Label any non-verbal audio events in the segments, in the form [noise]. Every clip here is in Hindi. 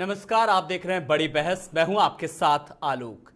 नमस्कार आप देख रहे हैं बड़ी बहस मैं हूं आपके साथ आलोक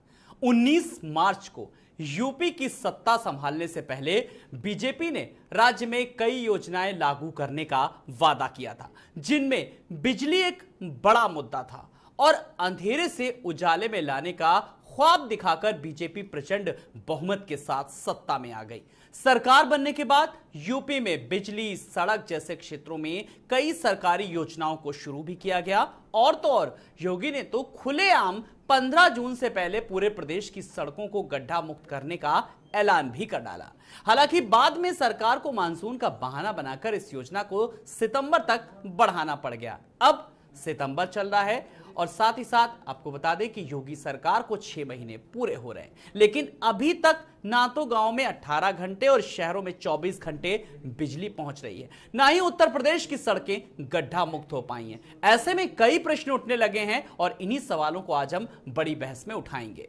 19 मार्च को यूपी की सत्ता संभालने से पहले बीजेपी ने राज्य में कई योजनाएं लागू करने का वादा किया था जिनमें बिजली एक बड़ा मुद्दा था और अंधेरे से उजाले में लाने का ख्वाब दिखाकर बीजेपी प्रचंड बहुमत के साथ सत्ता में आ गई सरकार बनने के बाद यूपी में बिजली सड़क जैसे क्षेत्रों में कई सरकारी योजनाओं को शुरू भी किया गया और तो और योगी ने तो खुलेआम 15 जून से पहले पूरे प्रदेश की सड़कों को गड्ढा मुक्त करने का ऐलान भी कर डाला हालांकि बाद में सरकार को मानसून का बहाना बनाकर इस योजना को सितंबर तक बढ़ाना पड़ गया अब सितंबर चल रहा है और साथ ही साथ आपको बता दें कि योगी सरकार को छह महीने पूरे हो रहे हैं लेकिन अभी तक ना तो गांव में 18 घंटे और शहरों में 24 घंटे बिजली पहुंच रही है ना ही उत्तर प्रदेश की सड़कें गड्ढा मुक्त हो पाई हैं ऐसे में कई प्रश्न उठने लगे हैं और इन्हीं सवालों को आज हम बड़ी बहस में उठाएंगे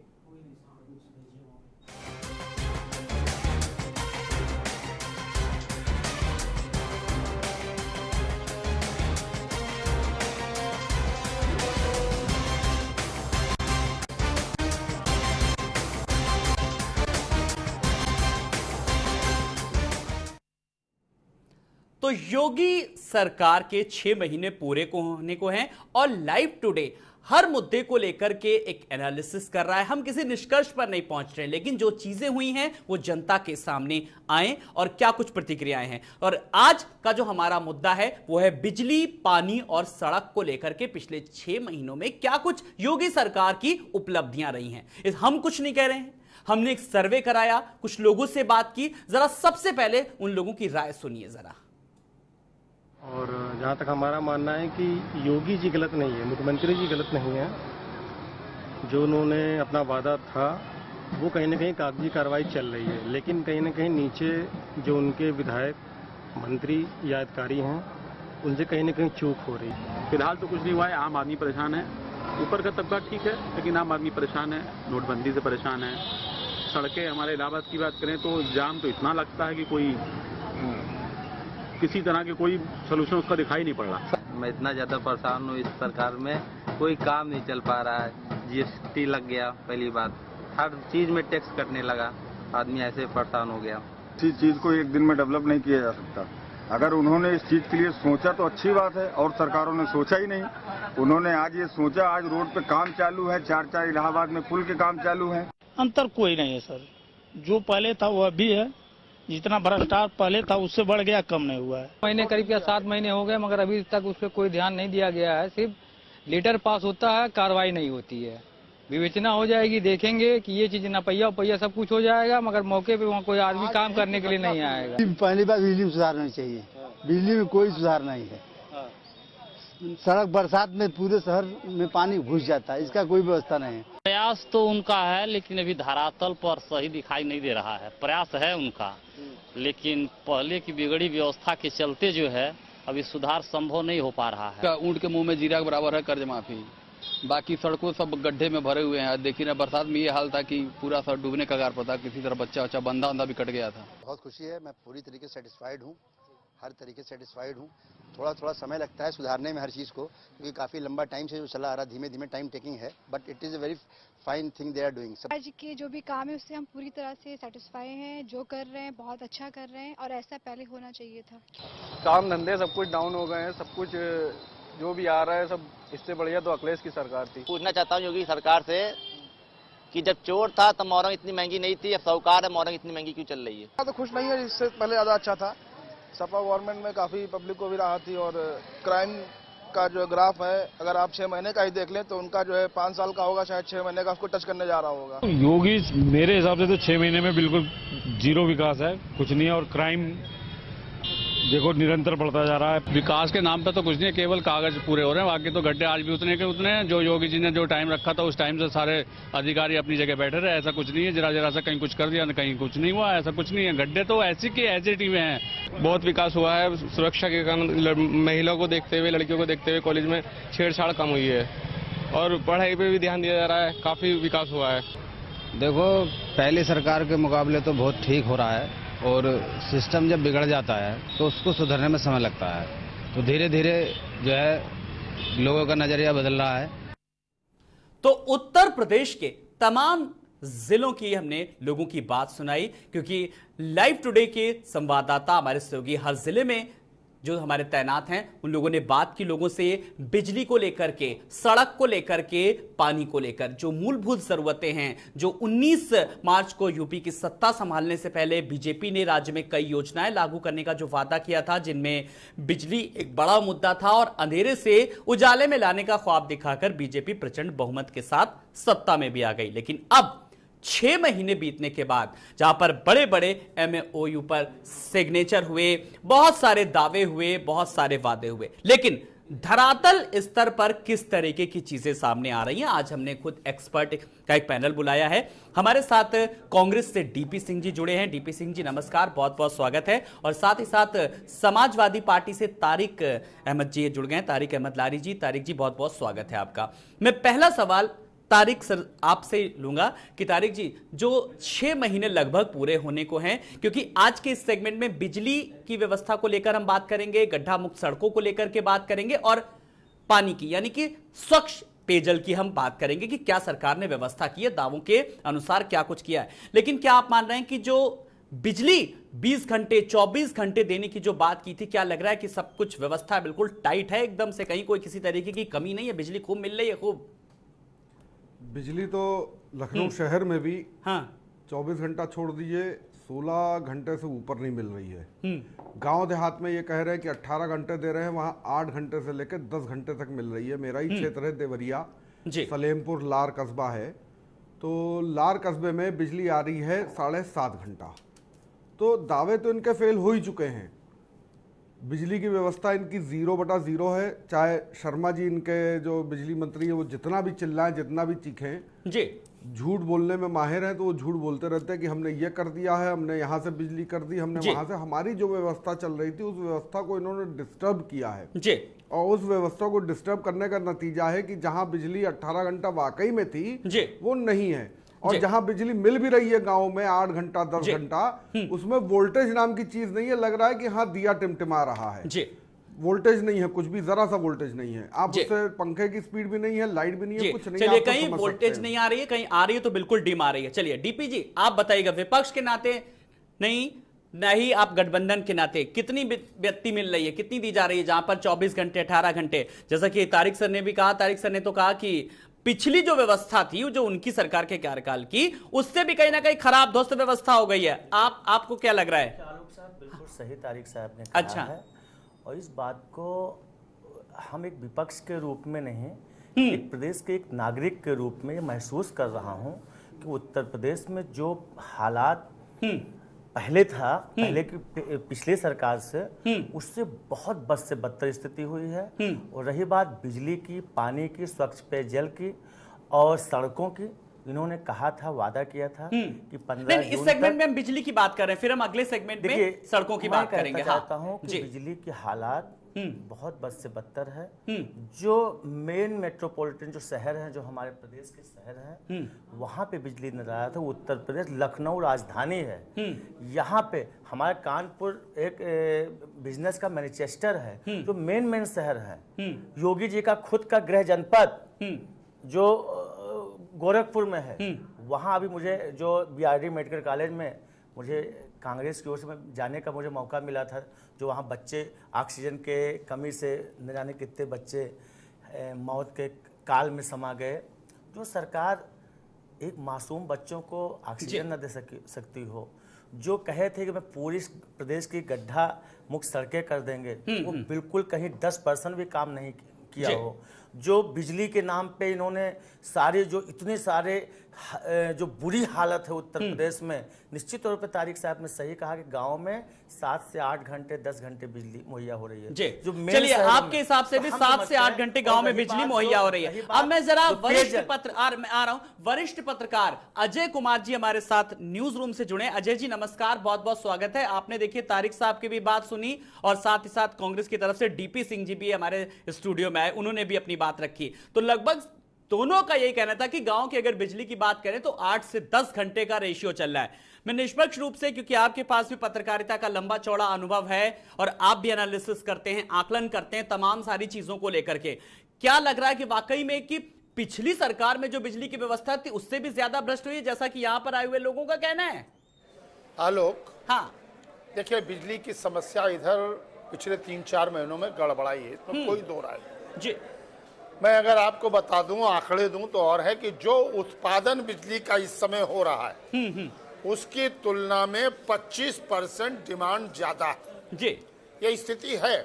तो योगी सरकार के छह महीने पूरे को होने को हैं और लाइव टुडे हर मुद्दे को लेकर के एक एनालिसिस कर रहा है हम किसी निष्कर्ष पर नहीं पहुंच रहे लेकिन जो चीजें हुई हैं वो जनता के सामने आए और क्या कुछ प्रतिक्रियाएं हैं और आज का जो हमारा मुद्दा है वो है बिजली पानी और सड़क को लेकर के पिछले छह महीनों में क्या कुछ योगी सरकार की उपलब्धियां रही हैं हम कुछ नहीं कह रहे हैं हमने एक सर्वे कराया कुछ लोगों से बात की जरा सबसे पहले उन लोगों की राय सुनिए जरा और जहाँ तक हमारा मानना है कि योगी जी गलत नहीं है मुख्यमंत्री जी गलत नहीं है जो उन्होंने अपना वादा था वो कहीं ना कहीं कागजी कार्रवाई चल रही है लेकिन कहीं ना कहीं नीचे जो उनके विधायक मंत्री या अधिकारी हैं उनसे कहीं ना कहीं चूक हो रही है फिलहाल तो कुछ नहीं हुआ है आम आदमी परेशान है ऊपर का तबका ठीक है लेकिन आम आदमी परेशान है नोटबंदी से परेशान है सड़कें हमारे इलाहाबाद की बात करें तो जाम तो इतना लगता है कि कोई किसी तरह के कोई सोल्यूशन उसका दिखाई नहीं पड़ रहा मैं इतना ज़्यादा परेशान हूँ इस सरकार में कोई काम नहीं चल पा रहा है जीएसटी लग गया पहली बात हर चीज़ में टैक्स कटने लगा आदमी ऐसे परेशान हो गया इस चीज़ को एक दिन में डेवलप नहीं किया जा सकता अगर उन्होंने इस चीज़ के लिए सोचा तो अच्छी बात है और सरकारों ने सोचा ही नहीं उन्होंने आज ये सोचा आज रोड पे काम चालू है चार चार इलाहाबाद में पुल के काम चालू है अंतर कोई नहीं है सर जो पहले था वो अभी है जितना भ्रष्टाचार पहले था उससे बढ़ गया कम नहीं हुआ है महीने करीब या सात महीने हो गए मगर अभी तक उस पर कोई ध्यान नहीं दिया गया है सिर्फ लेटर पास होता है कार्रवाई नहीं होती है विवेचना हो जाएगी देखेंगे कि ये चीज नपैया उपैया सब कुछ हो जाएगा मगर मौके पे वहाँ कोई आदमी काम करने के लिए नहीं आएगा पहली बार बिजली में सुधार नहीं चाहिए बिजली में कोई सुधार नहीं है सड़क बरसात में पूरे शहर में पानी घुस जाता है इसका कोई व्यवस्था नहीं है प्रयास तो उनका है लेकिन अभी धरातल पर सही दिखाई नहीं दे रहा है प्रयास है उनका लेकिन पहले की बिगड़ी व्यवस्था के चलते जो है अभी सुधार संभव नहीं हो पा रहा है ऊँट के मुंह में जीरा के बराबर है कर्ज माफी बाकी सड़कों सब गड्ढे में भरे हुए हैं देखिए ना बरसात में ये हाल था कि पूरा सड़क डूबने का कगार पर था किसी तरह बच्चा वच्चा बंदा वंदा भी कट गया था बहुत खुशी है मैं पूरी तरीके सेटिस्फाइड हूँ हर तरीके सेटिस्फाइड हूँ थोड़ा थोड़ा समय लगता है सुधारने में हर चीज़ को क्योंकि काफ़ी लंबा टाइम से जो चला आ रहा धीमे धीमे टाइम टेकिंग है but it is a very fine thing they are doing आज के जो भी काम है उससे हम पूरी तरह से सेटिस्फाई हैं जो कर रहे हैं बहुत अच्छा कर रहे हैं और ऐसा पहले होना चाहिए था काम धंधे सब कुछ डाउन हो गए हैं सब कुछ जो भी आ रहा है सब इससे बढ़िया तो अखिलेश की सरकार थी पूछना चाहता हूँ योगी सरकार से कि जब चोर था तो मौरंग इतनी महंगी नहीं थी अब साहूकार है मौरंग इतनी महंगी क्यों चल रही है तो खुश नहीं है इससे पहले ज्यादा अच्छा था सपा गवर्नमेंट में काफ़ी पब्लिक को भी राहत थी और क्राइम uh, का जो ग्राफ है अगर आप छह महीने का ही देख लें तो उनका जो है पांच साल का होगा शायद छह महीने का उसको टच करने जा रहा होगा योगी मेरे हिसाब से तो छह महीने में बिल्कुल जीरो विकास है कुछ नहीं है और क्राइम देखो निरंतर बढ़ता जा रहा है विकास के नाम पे तो कुछ नहीं है केवल कागज पूरे हो रहे हैं बाकी तो गड्ढे आज भी उतने के उतने हैं जो योगी जी ने जो टाइम रखा था उस टाइम से सारे अधिकारी अपनी जगह बैठे रहे ऐसा कुछ नहीं है जरा जरा सा कहीं कुछ कर दिया कहीं कुछ नहीं हुआ ऐसा कुछ नहीं है गड्ढे तो ऐसी के एज एट में है बहुत विकास हुआ है सुरक्षा के कारण महिलाओं को देखते हुए लड़कियों को देखते हुए कॉलेज में छेड़छाड़ कम हुई है और पढ़ाई पर भी ध्यान दिया जा रहा है काफी विकास हुआ है देखो पहले सरकार के मुकाबले तो बहुत ठीक हो रहा है और सिस्टम जब बिगड़ जाता है तो उसको सुधरने में समय लगता है तो धीरे धीरे जो है लोगों का नजरिया बदल रहा है तो उत्तर प्रदेश के तमाम जिलों की हमने लोगों की बात सुनाई क्योंकि लाइव टुडे के संवाददाता हमारे सहयोगी हर जिले में जो हमारे तैनात हैं उन लोगों ने बात की लोगों से बिजली को लेकर के सड़क को लेकर के पानी को लेकर जो मूलभूत जरूरतें हैं जो 19 मार्च को यूपी की सत्ता संभालने से पहले बीजेपी ने राज्य में कई योजनाएं लागू करने का जो वादा किया था जिनमें बिजली एक बड़ा मुद्दा था और अंधेरे से उजाले में लाने का ख्वाब दिखाकर बीजेपी प्रचंड बहुमत के साथ सत्ता में भी आ गई लेकिन अब छह महीने बीतने के बाद जहां पर बड़े बड़े एम पर सिग्नेचर हुए बहुत सारे दावे हुए बहुत सारे वादे हुए लेकिन धरातल स्तर पर किस तरीके की चीजें सामने आ रही हैं आज हमने खुद एक्सपर्ट का एक पैनल बुलाया है हमारे साथ कांग्रेस से डीपी सिंह जी जुड़े हैं डीपी सिंह जी नमस्कार बहुत बहुत स्वागत है और साथ ही साथ समाजवादी पार्टी से तारिक अहमद जी जुड़ गए हैं तारिक अहमद लारी जी तारिक जी बहुत बहुत स्वागत है आपका मैं पहला सवाल तारिक सर आपसे लूंगा कि तारिक जी जो छह महीने लगभग पूरे होने को हैं क्योंकि आज के इस सेगमेंट में बिजली की व्यवस्था को लेकर हम बात करेंगे गड्ढा मुक्त सड़कों को लेकर के बात करेंगे और पानी की यानी कि स्वच्छ पेयजल की हम बात करेंगे कि क्या सरकार ने व्यवस्था की है दावों के अनुसार क्या कुछ किया है लेकिन क्या आप मान रहे हैं कि जो बिजली 20 घंटे 24 घंटे देने की जो बात की थी क्या लग रहा है कि सब कुछ व्यवस्था बिल्कुल टाइट है एकदम से कहीं कोई किसी तरीके की कमी नहीं है बिजली खूब मिल रही है खूब बिजली तो लखनऊ हम्म। शहर में भी हाँ चौबीस घंटा छोड़ दीजिए सोलह घंटे से ऊपर नहीं मिल रही है हम्म। गांव देहात में ये कह रहे हैं कि अट्ठारह घंटे दे रहे हैं वहाँ आठ घंटे से लेकर दस घंटे तक मिल रही है मेरा ही हम्म। क्षेत्र है देवरिया सलेमपुर लार कस्बा है तो लार कस्बे में बिजली आ रही है साढ़े सात घंटा तो दावे तो इनके फेल हो ही चुके हैं बिजली की व्यवस्था इनकी ज़ीरो बटा ज़ीरो है चाहे शर्मा जी इनके जो बिजली मंत्री हैं वो जितना भी चिल्लाएं जितना भी चीखें जी झूठ बोलने में माहिर हैं तो वो झूठ बोलते रहते हैं कि हमने ये कर दिया है हमने यहाँ से बिजली कर दी हमने वहां से हमारी जो व्यवस्था चल रही थी उस व्यवस्था को इन्होंने डिस्टर्ब किया है जी और उस व्यवस्था को डिस्टर्ब करने का नतीजा है कि जहाँ बिजली अट्ठारह घंटा वाकई में थी जी वो नहीं है और जहां बिजली मिल भी रही है गांव में आठ घंटा दस घंटा हम्म। उसमें वोल्टेज नाम की चीज नहीं है लग रहा है कि हाँ दिया टिमटिमा रहा है जी वोल्टेज नहीं है कुछ भी जरा सा वोल्टेज नहीं है आप उससे पंखे की स्पीड भी नहीं है लाइट भी नहीं है कुछ नहीं है तो कहीं वोल्टेज नहीं आ रही है कहीं आ रही है तो बिल्कुल डिम आ रही है चलिए डीपी जी आप बताइएगा विपक्ष के नाते नहीं नहीं आप गठबंधन के नाते कितनी व्यक्ति मिल रही है कितनी दी जा रही है जहां पर 24 घंटे 18 घंटे जैसा कि तारिक सर ने भी कहा तारिक सर ने तो कहा कि पिछली जो व्यवस्था थी जो उनकी सरकार के कार्यकाल की उससे भी कहीं ना कहीं खराब ध्वस्त व्यवस्था हो गई है आप आपको क्या लग रहा है बिल्कुल सही तारीख साहब ने कहा अच्छा है और इस बात को हम एक विपक्ष के रूप में नहीं हम्म। एक प्रदेश के एक नागरिक के रूप में महसूस कर रहा हूँ कि उत्तर प्रदेश में जो हालात हम्म। पहले था हम्म। पहले की पिछले सरकार से हम्म। उससे बहुत बद से बदतर स्थिति हुई है हम्म। और रही बात बिजली की पानी की स्वच्छ पेयजल की और सड़कों की इन्होंने कहा था वादा किया था कि पंद्रह इस सेगमेंट में हम बिजली की बात कर रहे हैं फिर हम अगले सेगमेंट में सड़कों की बात करेंगे हाँ, चाहता हूँ बिजली की हालात हम्म। बहुत बद से बदतर है हम्म। जो मेन मेट्रोपॉलिटन जो शहर हैं जो हमारे प्रदेश के शहर हैं हम्म। वहाँ पे बिजली नजर आया था उत्तर प्रदेश लखनऊ राजधानी है यहाँ पे हमारे कानपुर एक बिजनेस का मैनिचेस्टर है जो मेन मेन शहर है योगी जी का खुद का गृह जनपद जो गोरखपुर में है वहाँ अभी मुझे जो बी मेडिकल कॉलेज में मुझे कांग्रेस की ओर से जाने का मुझे मौका मिला था जो वहाँ बच्चे ऑक्सीजन के कमी से न जाने कितने बच्चे मौत के काल में समा गए जो सरकार एक मासूम बच्चों को ऑक्सीजन न दे सक सकती हो जो कहे थे कि मैं पूरी प्रदेश की गड्ढा मुक्त सड़कें कर देंगे हम्म, वो हम्म। बिल्कुल कहीं दस परसेंट भी काम नहीं किया हो जो बिजली के नाम पे इन्होंने सारे जो इतने सारे जो बुरी हालत है उत्तर हम्म। प्रदेश में निश्चित तौर पर तारिक साहब ने सही कहा कि गांव में सात से आठ घंटे दस घंटे बिजली मुहैया हो रही है जी जो चलिए आपके हिसाब से तो भी सात से आठ घंटे गांव में बिजली मुहैया हो रही है अब मैं जरा वरिष्ठ पत्र आ रहा हूँ वरिष्ठ पत्रकार अजय कुमार जी हमारे साथ न्यूज रूम से जुड़े अजय जी नमस्कार बहुत बहुत स्वागत है आपने देखिए तारिक साहब की भी बात सुनी और साथ ही साथ कांग्रेस की तरफ से डीपी सिंह जी भी हमारे स्टूडियो में आए उन्होंने भी अपनी बात रखी तो लगभग दोनों का यही कहना था कि गांव की अगर बिजली की बात करें तो आठ से दस घंटे का रेशियो चल रहा है मैं निष्पक्ष रूप से क्योंकि आपके पास भी पत्रकारिता का लंबा चौड़ा अनुभव है और आप भी एनालिसिस करते हैं आकलन करते हैं तमाम सारी चीजों को लेकर के क्या लग रहा है कि वाकई में कि पिछली सरकार में जो बिजली की व्यवस्था थी उससे भी ज्यादा भ्रष्ट हुई जैसा कि यहां पर आए हुए लोगों का कहना है आलोक हाँ देखिये बिजली की समस्या इधर पिछले तीन चार महीनों में गड़बड़ाई है तो हम्म। कोई दो राय जी मैं अगर आपको बता दूं आंकड़े दूं तो और है कि जो उत्पादन बिजली का इस समय हो रहा है हम्म, हम्म। उसकी तुलना में 25 परसेंट डिमांड ज्यादा जी ये स्थिति है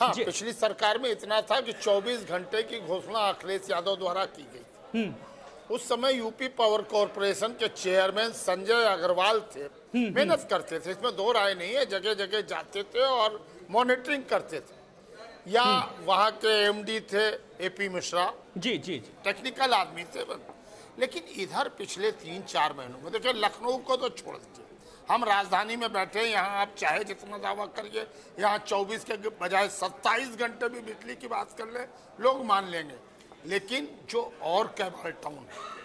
हाँ पिछली सरकार में इतना था कि 24 घंटे की घोषणा अखिलेश यादव द्वारा की गई हम्म। उस समय यूपी पावर कॉरपोरेशन के चेयरमैन संजय अग्रवाल थे मेहनत करते थे इसमें दो राय नहीं है जगह जगह जाते थे और मॉनिटरिंग करते थे या वहाँ के एमडी थे एपी मिश्रा जी जी जी टेक्निकल आदमी थे लेकिन इधर पिछले तीन चार महीनों में देखिए लखनऊ को तो छोड़ दीजिए हम राजधानी में बैठे यहाँ आप चाहे जितना दावा करिए यहाँ 24 के बजाय 27 घंटे भी बिजली की बात कर ले लोग मान लेंगे लेकिन जो और कैबल टाउन है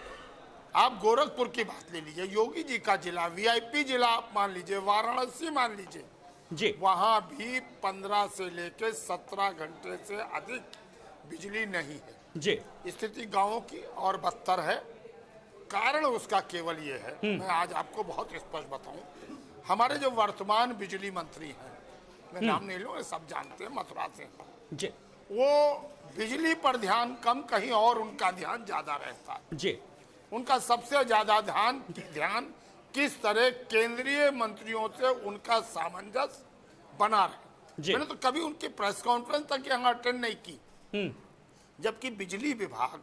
आप गोरखपुर की बात ले लीजिए योगी जी का जिला वीआईपी जिला आप मान लीजिए वाराणसी मान लीजिए जी वहाँ भी पंद्रह से लेकर सत्रह घंटे से अधिक बिजली नहीं है जी स्थिति गाँव की और बदतर है कारण उसका केवल ये है हम्म। मैं आज आपको बहुत स्पष्ट बताऊं हमारे जो वर्तमान बिजली मंत्री हैं मैं हम्म। नाम नहीं लूँ सब जानते हैं मथुरा से जी वो बिजली पर ध्यान कम कहीं और उनका ध्यान ज्यादा रहता है जी उनका सबसे ज्यादा ध्यान ध्यान किस तरह केंद्रीय मंत्रियों से उनका सामंजस्य बना रहे मैंने तो कभी उनकी प्रेस कॉन्फ्रेंस तक यहाँ अटेंड नहीं की हम्म। जबकि बिजली विभाग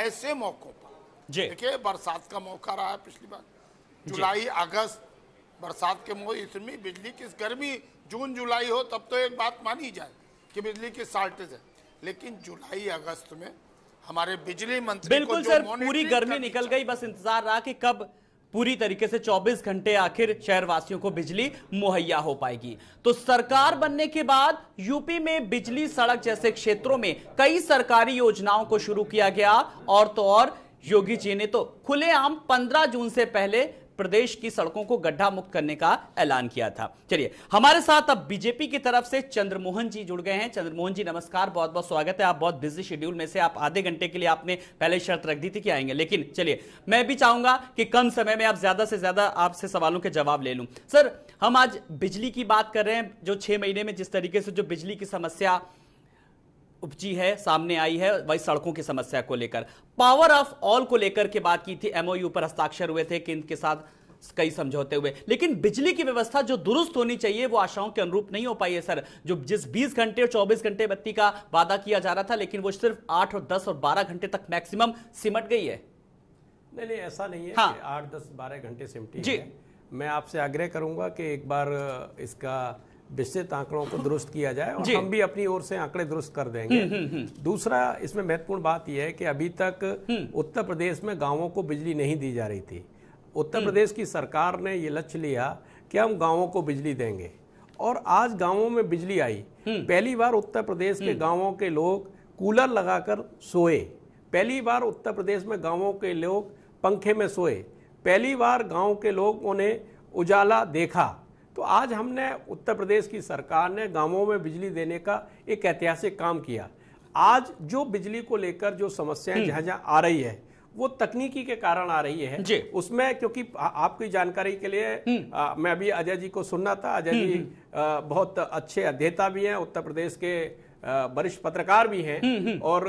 ऐसे मौकों पर देखिए बरसात का मौका रहा है पिछली बार जुलाई अगस्त बरसात के मौसम इसमें बिजली किस गर्मी जून जुलाई हो तब तो एक बात मानी जाए कि बिजली की शॉर्टेज है लेकिन जुलाई अगस्त में हमारे बिजली मंत्री बिल्कुल सर पूरी गर्मी निकल गई बस इंतजार रहा कि कब पूरी तरीके से 24 घंटे आखिर शहरवासियों को बिजली मुहैया हो पाएगी तो सरकार बनने के बाद यूपी में बिजली सड़क जैसे क्षेत्रों में कई सरकारी योजनाओं को शुरू किया गया और तो और योगी जी ने तो खुलेआम 15 जून से पहले प्रदेश की सड़कों को गड्ढा मुक्त करने का ऐलान किया था चलिए हमारे साथ अब बीजेपी की तरफ से चंद्रमोहन जी जुड़ गए हैं चंद्रमोहन जी नमस्कार बहुत बहुत स्वागत है आप बहुत बिजी शेड्यूल में से आप आधे घंटे के लिए आपने पहले शर्त रख दी थी कि आएंगे लेकिन चलिए मैं भी चाहूंगा कि कम समय में आप ज्यादा से ज्यादा आपसे सवालों के जवाब ले लूँ सर हम आज बिजली की बात कर रहे हैं जो छह महीने में जिस तरीके से जो बिजली की समस्या उपजी है सामने आई है वही सड़कों की समस्या को लेकर पावर ऑफ ऑल को लेकर के बात की थी एमओयू पर हस्ताक्षर हुए थे केंद्र के साथ कई समझौते हुए लेकिन बिजली की व्यवस्था जो दुरुस्त होनी चाहिए वो आशाओं के अनुरूप नहीं हो पाई है सर जो जिस 20 घंटे और 24 घंटे बत्ती का वादा किया जा रहा था लेकिन वो सिर्फ 8 और 10 और 12 घंटे तक मैक्सिमम सिमट गई है नहीं नहीं ऐसा नहीं है हाँ। आठ दस बारह घंटे सिमटी जी मैं आपसे आग्रह करूंगा कि एक बार इसका विस्तृत आंकड़ों को दुरुस्त किया जाए और हम भी अपनी ओर से आंकड़े दुरुस्त कर देंगे हुँ, हम्म, हुँ. हम्म, हम्म। दूसरा इसमें महत्वपूर्ण बात यह है कि अभी तक उत्तर प्रदेश में गांवों को बिजली नहीं दी जा रही थी उत्तर प्रदेश की सरकार ने ये लक्ष्य लिया कि हम गांवों को बिजली देंगे और आज गांवों में बिजली आई पहली बार उत्तर प्रदेश के गाँवों के लोग कूलर लगाकर सोए पहली बार उत्तर प्रदेश में गाँवों के लोग पंखे में सोए पहली बार गाँव के लोगों ने उजाला देखा तो आज हमने उत्तर प्रदेश की सरकार ने गांवों में बिजली देने का एक ऐतिहासिक काम किया आज जो बिजली को लेकर जो समस्याएं हम्म। जहां जहां आ रही है वो तकनीकी के कारण आ रही है उसमें क्योंकि आपकी जानकारी के लिए हम्म। आ, मैं अभी अजय जी को सुनना था अजय हम्म, जी आ, बहुत अच्छे अध्येता भी हैं उत्तर प्रदेश के वरिष्ठ पत्रकार भी हैं और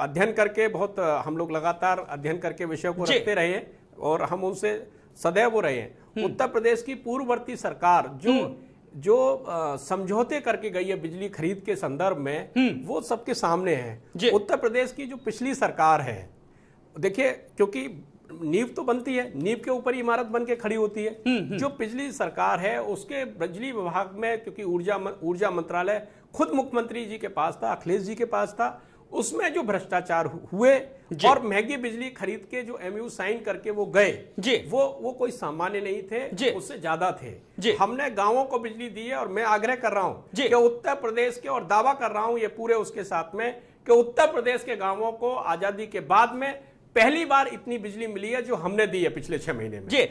अध्ययन करके बहुत हम लोग लगातार अध्ययन करके विषय को रखते रहे हैं और हम उनसे सदैव वो रहे हैं हम्म। उत्तर प्रदेश की पूर्ववर्ती सरकार जो हम्म। जो समझौते करके गई है बिजली खरीद के संदर्भ में हम्म। वो सबके सामने है उत्तर प्रदेश की जो पिछली सरकार है देखिए क्योंकि नींव तो बनती है नींव के ऊपर इमारत बन के खड़ी होती है जो पिछली सरकार है उसके बिजली विभाग में क्योंकि ऊर्जा ऊर्जा मंत्रालय खुद मुख्यमंत्री जी के पास था अखिलेश जी के पास था उसमें जो भ्रष्टाचार हुए और महंगी बिजली खरीद के जो एमयू साइन करके वो गए जी वो वो कोई सामान्य नहीं थे जी उससे ज्यादा थे जी हमने गांवों को बिजली दी है और मैं आग्रह कर रहा हूँ कि उत्तर प्रदेश के और दावा कर रहा हूँ ये पूरे उसके साथ में कि उत्तर प्रदेश के गांवों को आजादी के बाद में पहली बार इतनी बिजली मिली है जो हमने दी है पिछले छह महीने में जी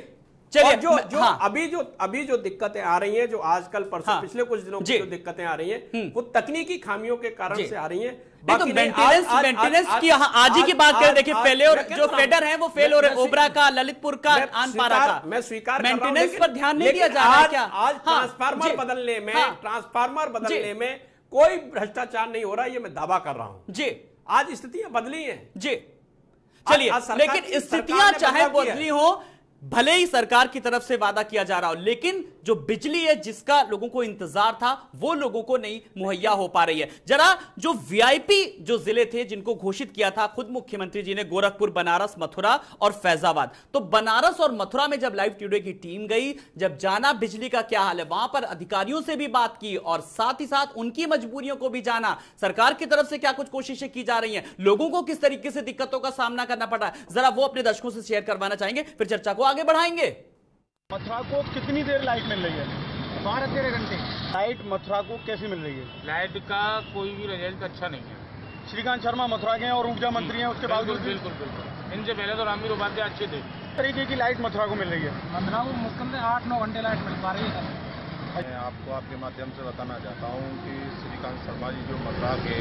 चलिए जो जो हाँ। अभी जो अभी जो दिक्कतें आ रही हैं जो आजकल परसों हाँ। पिछले कुछ दिनों की जो दिक्कतें आ रही हैं हम्म। वो तकनीकी खामियों के कारण से आ रही हैं तो मेंटेनेंस मेंटेनेंस की आज ही की बात करें देखिए और जो फेडर वो फेल हो रहे ओबरा का ललितपुर का का मैं स्वीकार मेंटेनेंस पर ध्यान नहीं दिया जा रहा क्या आज ट्रांसफार्मर हाँ, बदलने में ट्रांसफार्मर हाँ। बदलने में कोई भ्रष्टाचार नहीं हो रहा ये मैं दावा कर रहा हूँ जी आज स्थितियां बदली हैं जी चलिए लेकिन स्थितियां चाहे बदली हो भले ही सरकार की तरफ से वादा किया जा रहा हो लेकिन जो बिजली है जिसका लोगों को इंतजार था वो लोगों को नहीं मुहैया हो पा रही है जरा जो वीआईपी जो जिले थे जिनको घोषित किया था खुद मुख्यमंत्री जी ने गोरखपुर बनारस मथुरा और फैजाबाद तो बनारस और मथुरा में जब लाइव ट्यूडे की टीम गई जब जाना बिजली का क्या हाल है वहां पर अधिकारियों से भी बात की और साथ ही साथ उनकी मजबूरियों को भी जाना सरकार की तरफ से क्या कुछ कोशिशें की जा रही है लोगों को किस तरीके से दिक्कतों का सामना करना पड़ रहा है जरा वो अपने दर्शकों से शेयर करवाना चाहेंगे फिर चर्चा को आगे बढ़ाएंगे मथुरा को कितनी देर लाइट मिल रही है बारह तेरह घंटे लाइट मथुरा को कैसी मिल रही है लाइट का कोई भी रिजल्ट अच्छा नहीं है श्रीकांत शर्मा मथुरा के हैं और ऊर्जा मंत्री हैं उसके बावजूद बिल्कुल बिल्कुल इनसे पहले तो रामवीर उपाध्याय अच्छे थे तरीके की लाइट मथुरा को मिल रही है मथुरा को मुश्किल से आठ नौ घंटे लाइट मिल पा रही है मैं आपको आपके माध्यम से बताना चाहता हूँ कि श्रीकांत शर्मा जी जो मथुरा के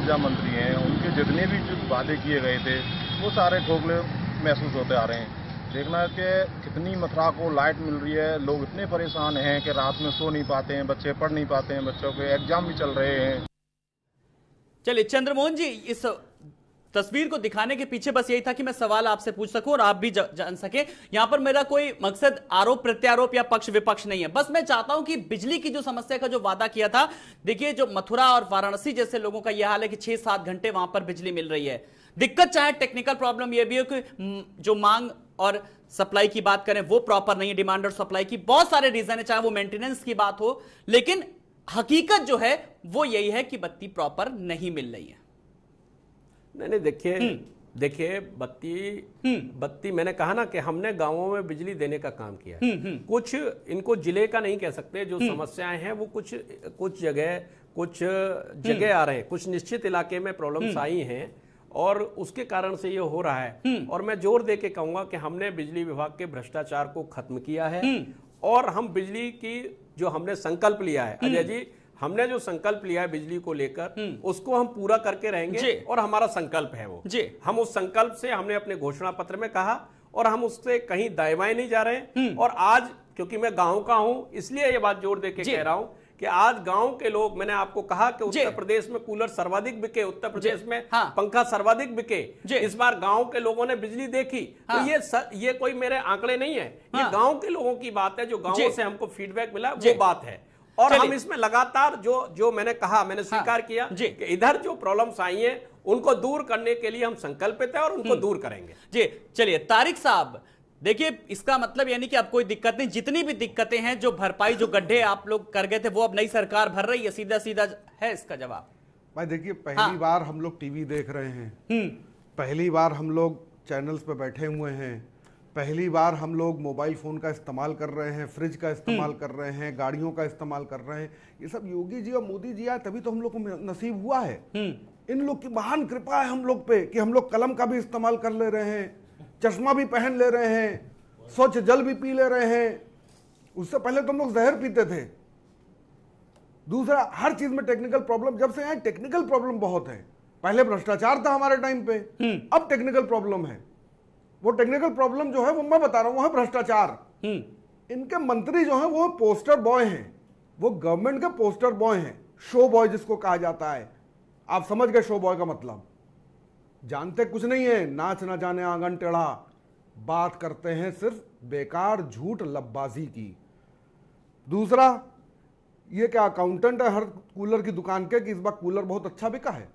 ऊर्जा मंत्री हैं उनके जितने भी वादे किए गए थे वो सारे ठोकले महसूस होते आ रहे हैं देखना कि कितनी मथुरा को लाइट मिल रही है लोग इतने परेशान हैं कि रात में सो नहीं पाते हैं बच्चे पढ़ नहीं पाते हैं बच्चों के एग्जाम भी चल रहे हैं चलिए चंद्रमोहन जी इस तस्वीर को दिखाने के पीछे बस यही था कि मैं सवाल आपसे पूछ सकूं और आप भी जान सके यहां पर मेरा कोई मकसद आरोप प्रत्यारोप या पक्ष विपक्ष नहीं है बस मैं चाहता हूं कि बिजली की जो समस्या का जो वादा किया था देखिए जो मथुरा और वाराणसी जैसे लोगों का यह हाल है कि छह सात घंटे वहां पर बिजली मिल रही है दिक्कत चाहे टेक्निकल प्रॉब्लम यह भी हो कि जो मांग और सप्लाई की बात करें वो प्रॉपर नहीं है डिमांड और सप्लाई की बहुत सारे रीजन है चाहे वो मेंटेनेंस की बात हो लेकिन हकीकत जो है वो यही है कि बत्ती प्रॉपर नहीं मिल रही है नहीं नहीं देखिए हम्म। देखिए बत्ती हम्म। बत्ती मैंने कहा ना कि हमने गांवों में बिजली देने का काम किया है हम्म, कुछ इनको जिले का नहीं कह सकते जो समस्याएं हैं वो कुछ कुछ जगह कुछ जगह आ रहे हैं कुछ निश्चित इलाके में प्रॉब्लम्स आई हैं और उसके कारण से ये हो रहा है हम्म। और मैं जोर दे के कहूंगा कि हमने बिजली विभाग के भ्रष्टाचार को खत्म किया है हम्म। और हम बिजली की जो हमने संकल्प लिया है अजय हम्म। जी हमने जो संकल्प लिया है बिजली को लेकर उसको हम पूरा करके रहेंगे और हमारा संकल्प है वो जी हम उस संकल्प से हमने अपने घोषणा पत्र में कहा और हम उससे कहीं दाएं नहीं जा रहे हैं और आज क्योंकि मैं गांव का हूं इसलिए ये बात जोर देके कह रहा हूं कि आज गांव के लोग मैंने आपको कहा कि उत्तर प्रदेश में कूलर सर्वाधिक बिके उत्तर प्रदेश में हाँ। पंखा सर्वाधिक बिके इस बार गांव के लोगों ने बिजली देखी तो हाँ। तो ये सर, ये कोई मेरे आंकड़े नहीं है हाँ। ये गांव के लोगों की बात है जो गांव से हमको फीडबैक मिला वो बात है और हम इसमें लगातार जो जो मैंने कहा मैंने हाँ। स्वीकार किया कि इधर जो प्रॉब्लम आई है उनको दूर करने के लिए हम संकल्पित है और उनको हम्म। दूर करेंगे जी चलिए तारिक साहब देखिए इसका मतलब यानी कि अब कोई दिक्कत नहीं जितनी भी दिक्कतें हैं जो भरपाई जो गड्ढे आप लोग कर गए थे वो अब नई सरकार भर रही है सीधा सीधा है इसका जवाब भाई देखिए पहली हाँ। बार हम लोग टीवी देख रहे हैं हम्म। पहली बार हम लोग चैनल्स पे बैठे हुए हैं पहली बार हम लोग मोबाइल फ़ोन का इस्तेमाल कर रहे हैं फ्रिज का इस्तेमाल हम्म। कर रहे हैं गाड़ियों का इस्तेमाल कर रहे हैं ये सब योगी जी और मोदी जी आए तभी तो हम लोग को नसीब हुआ है हम्म। इन लोग की महान कृपा है हम लोग पे कि हम लोग कलम का भी इस्तेमाल कर ले रहे हैं चश्मा भी पहन ले रहे हैं स्वच्छ जल भी पी ले रहे हैं उससे पहले तो हम लोग जहर पीते थे दूसरा हर चीज में टेक्निकल प्रॉब्लम जब से आए टेक्निकल प्रॉब्लम बहुत है पहले भ्रष्टाचार था हमारे टाइम पे हम्म। अब टेक्निकल प्रॉब्लम है वो टेक्निकल प्रॉब्लम जो है वो मैं बता रहा हूँ वो है भ्रष्टाचार हम्म। इनके मंत्री जो है वो पोस्टर बॉय हैं वो गवर्नमेंट के पोस्टर बॉय हैं शो बॉय जिसको कहा जाता है आप समझ गए शो बॉय का मतलब जानते कुछ नहीं है नाच ना जाने आंगन टेढ़ा बात करते हैं सिर्फ बेकार झूठ लब्बाजी की दूसरा ये क्या अकाउंटेंट है हर कूलर की दुकान के कि इस बार कूलर बहुत अच्छा बिका है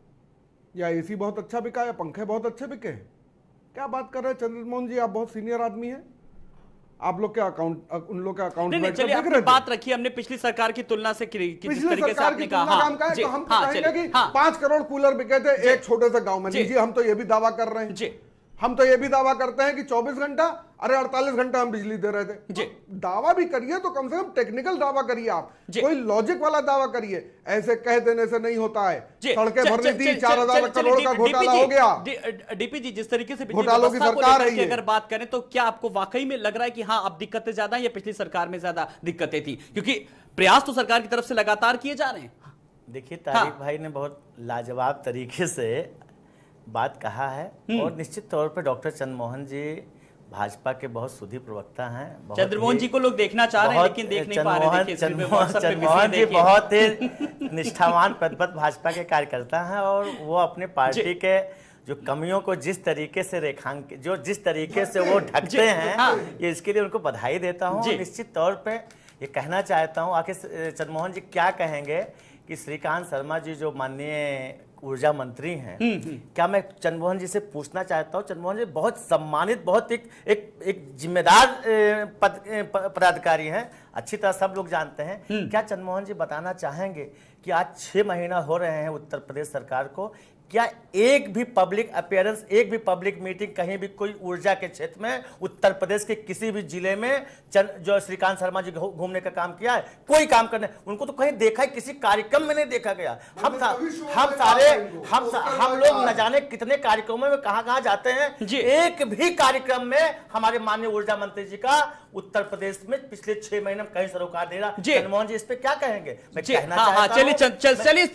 या एसी बहुत अच्छा बिका या पंखे बहुत अच्छे बिके हैं क्या बात कर रहे हैं चंद्रमोहन जी आप बहुत सीनियर आदमी हैं आप लोग के अकाउंट उन लोग का अकाउंट नहीं, नहीं चलिए बात रखी हमने पिछली सरकार की तुलना से कि, कि पिछली तरीके सरकार से की तुलना हाँ, काम का है तो हम हाँ, कि हाँ, पांच करोड़ कूलर बिके थे एक छोटे से गांव में जी हम तो ये भी दावा कर रहे हैं जी हम तो ये भी दावा करते हैं कि 24 घंटा अरे 48 घंटा हम बिजली दे रहे थे जी तो दावा भी करिए तो कम से कम टेक्निकल दावा करिए आप कोई लॉजिक वाला दावा करिए ऐसे कह देने से नहीं होता है सड़कें भरने दी चार हजार करोड़ का घोटाला हो गया डीपी जी जिस तरीके से घोटालों की सरकार है अगर बात करें तो क्या आपको वाकई में लग रहा है कि हाँ अब दिक्कतें ज्यादा या पिछली सरकार में ज्यादा दिक्कतें थी क्योंकि प्रयास तो सरकार की तरफ से लगातार किए जा रहे हैं देखिए तारिक हाँ। भाई ने बहुत लाजवाब तरीके से बात कहा है हम्म। और निश्चित तौर पर डॉक्टर चंद्रमोहन जी भाजपा के बहुत सुधी प्रवक्ता हैं चंद्रमोहन जी को लोग देखना चाह रहे हैं लेकिन देख नहीं पा रहे चंद्रमोहन चंद्रमोहन जी बहुत ही [laughs] निष्ठावान पद भाजपा के कार्यकर्ता हैं और वो अपने पार्टी के जो कमियों को जिस तरीके से रेखांक जो जिस तरीके से वो [laughs] ढकते हैं हाँ। ये इसके लिए उनको बधाई देता हूँ निश्चित तौर पर ये कहना चाहता हूँ आखिर चंद्रमोहन जी क्या कहेंगे कि श्रीकांत शर्मा जी जो माननीय ऊर्जा मंत्री हैं हम्म, हम्म। क्या मैं चंद्रमोहन जी से पूछना चाहता हूँ चंद्रमोहन जी बहुत सम्मानित बहुत एक एक एक जिम्मेदार पद पदाधिकारी हैं अच्छी तरह सब लोग जानते हैं हम्म। क्या चंद्रमोहन जी बताना चाहेंगे कि आज छः महीना हो रहे हैं उत्तर प्रदेश सरकार को क्या एक भी पब्लिक अपेयरेंस एक भी पब्लिक मीटिंग कहीं भी कोई ऊर्जा के क्षेत्र में उत्तर प्रदेश के किसी भी जिले में चन, जो श्रीकांत शर्मा जी घूमने का काम किया है कोई काम करने उनको तो कहीं देखा है किसी कार्यक्रम में नहीं देखा गया हम सा, तो हम सारे हम सा, हम तो लोग न जाने कितने कार्यक्रमों में कहा कहा जाते हैं जी एक भी कार्यक्रम में हमारे माननीय ऊर्जा मंत्री जी का उत्तर प्रदेश में पिछले छह महीने में कहीं सरोकार दे रहा जनमोहन जी इस पर क्या कहेंगे हाँ, हाँ,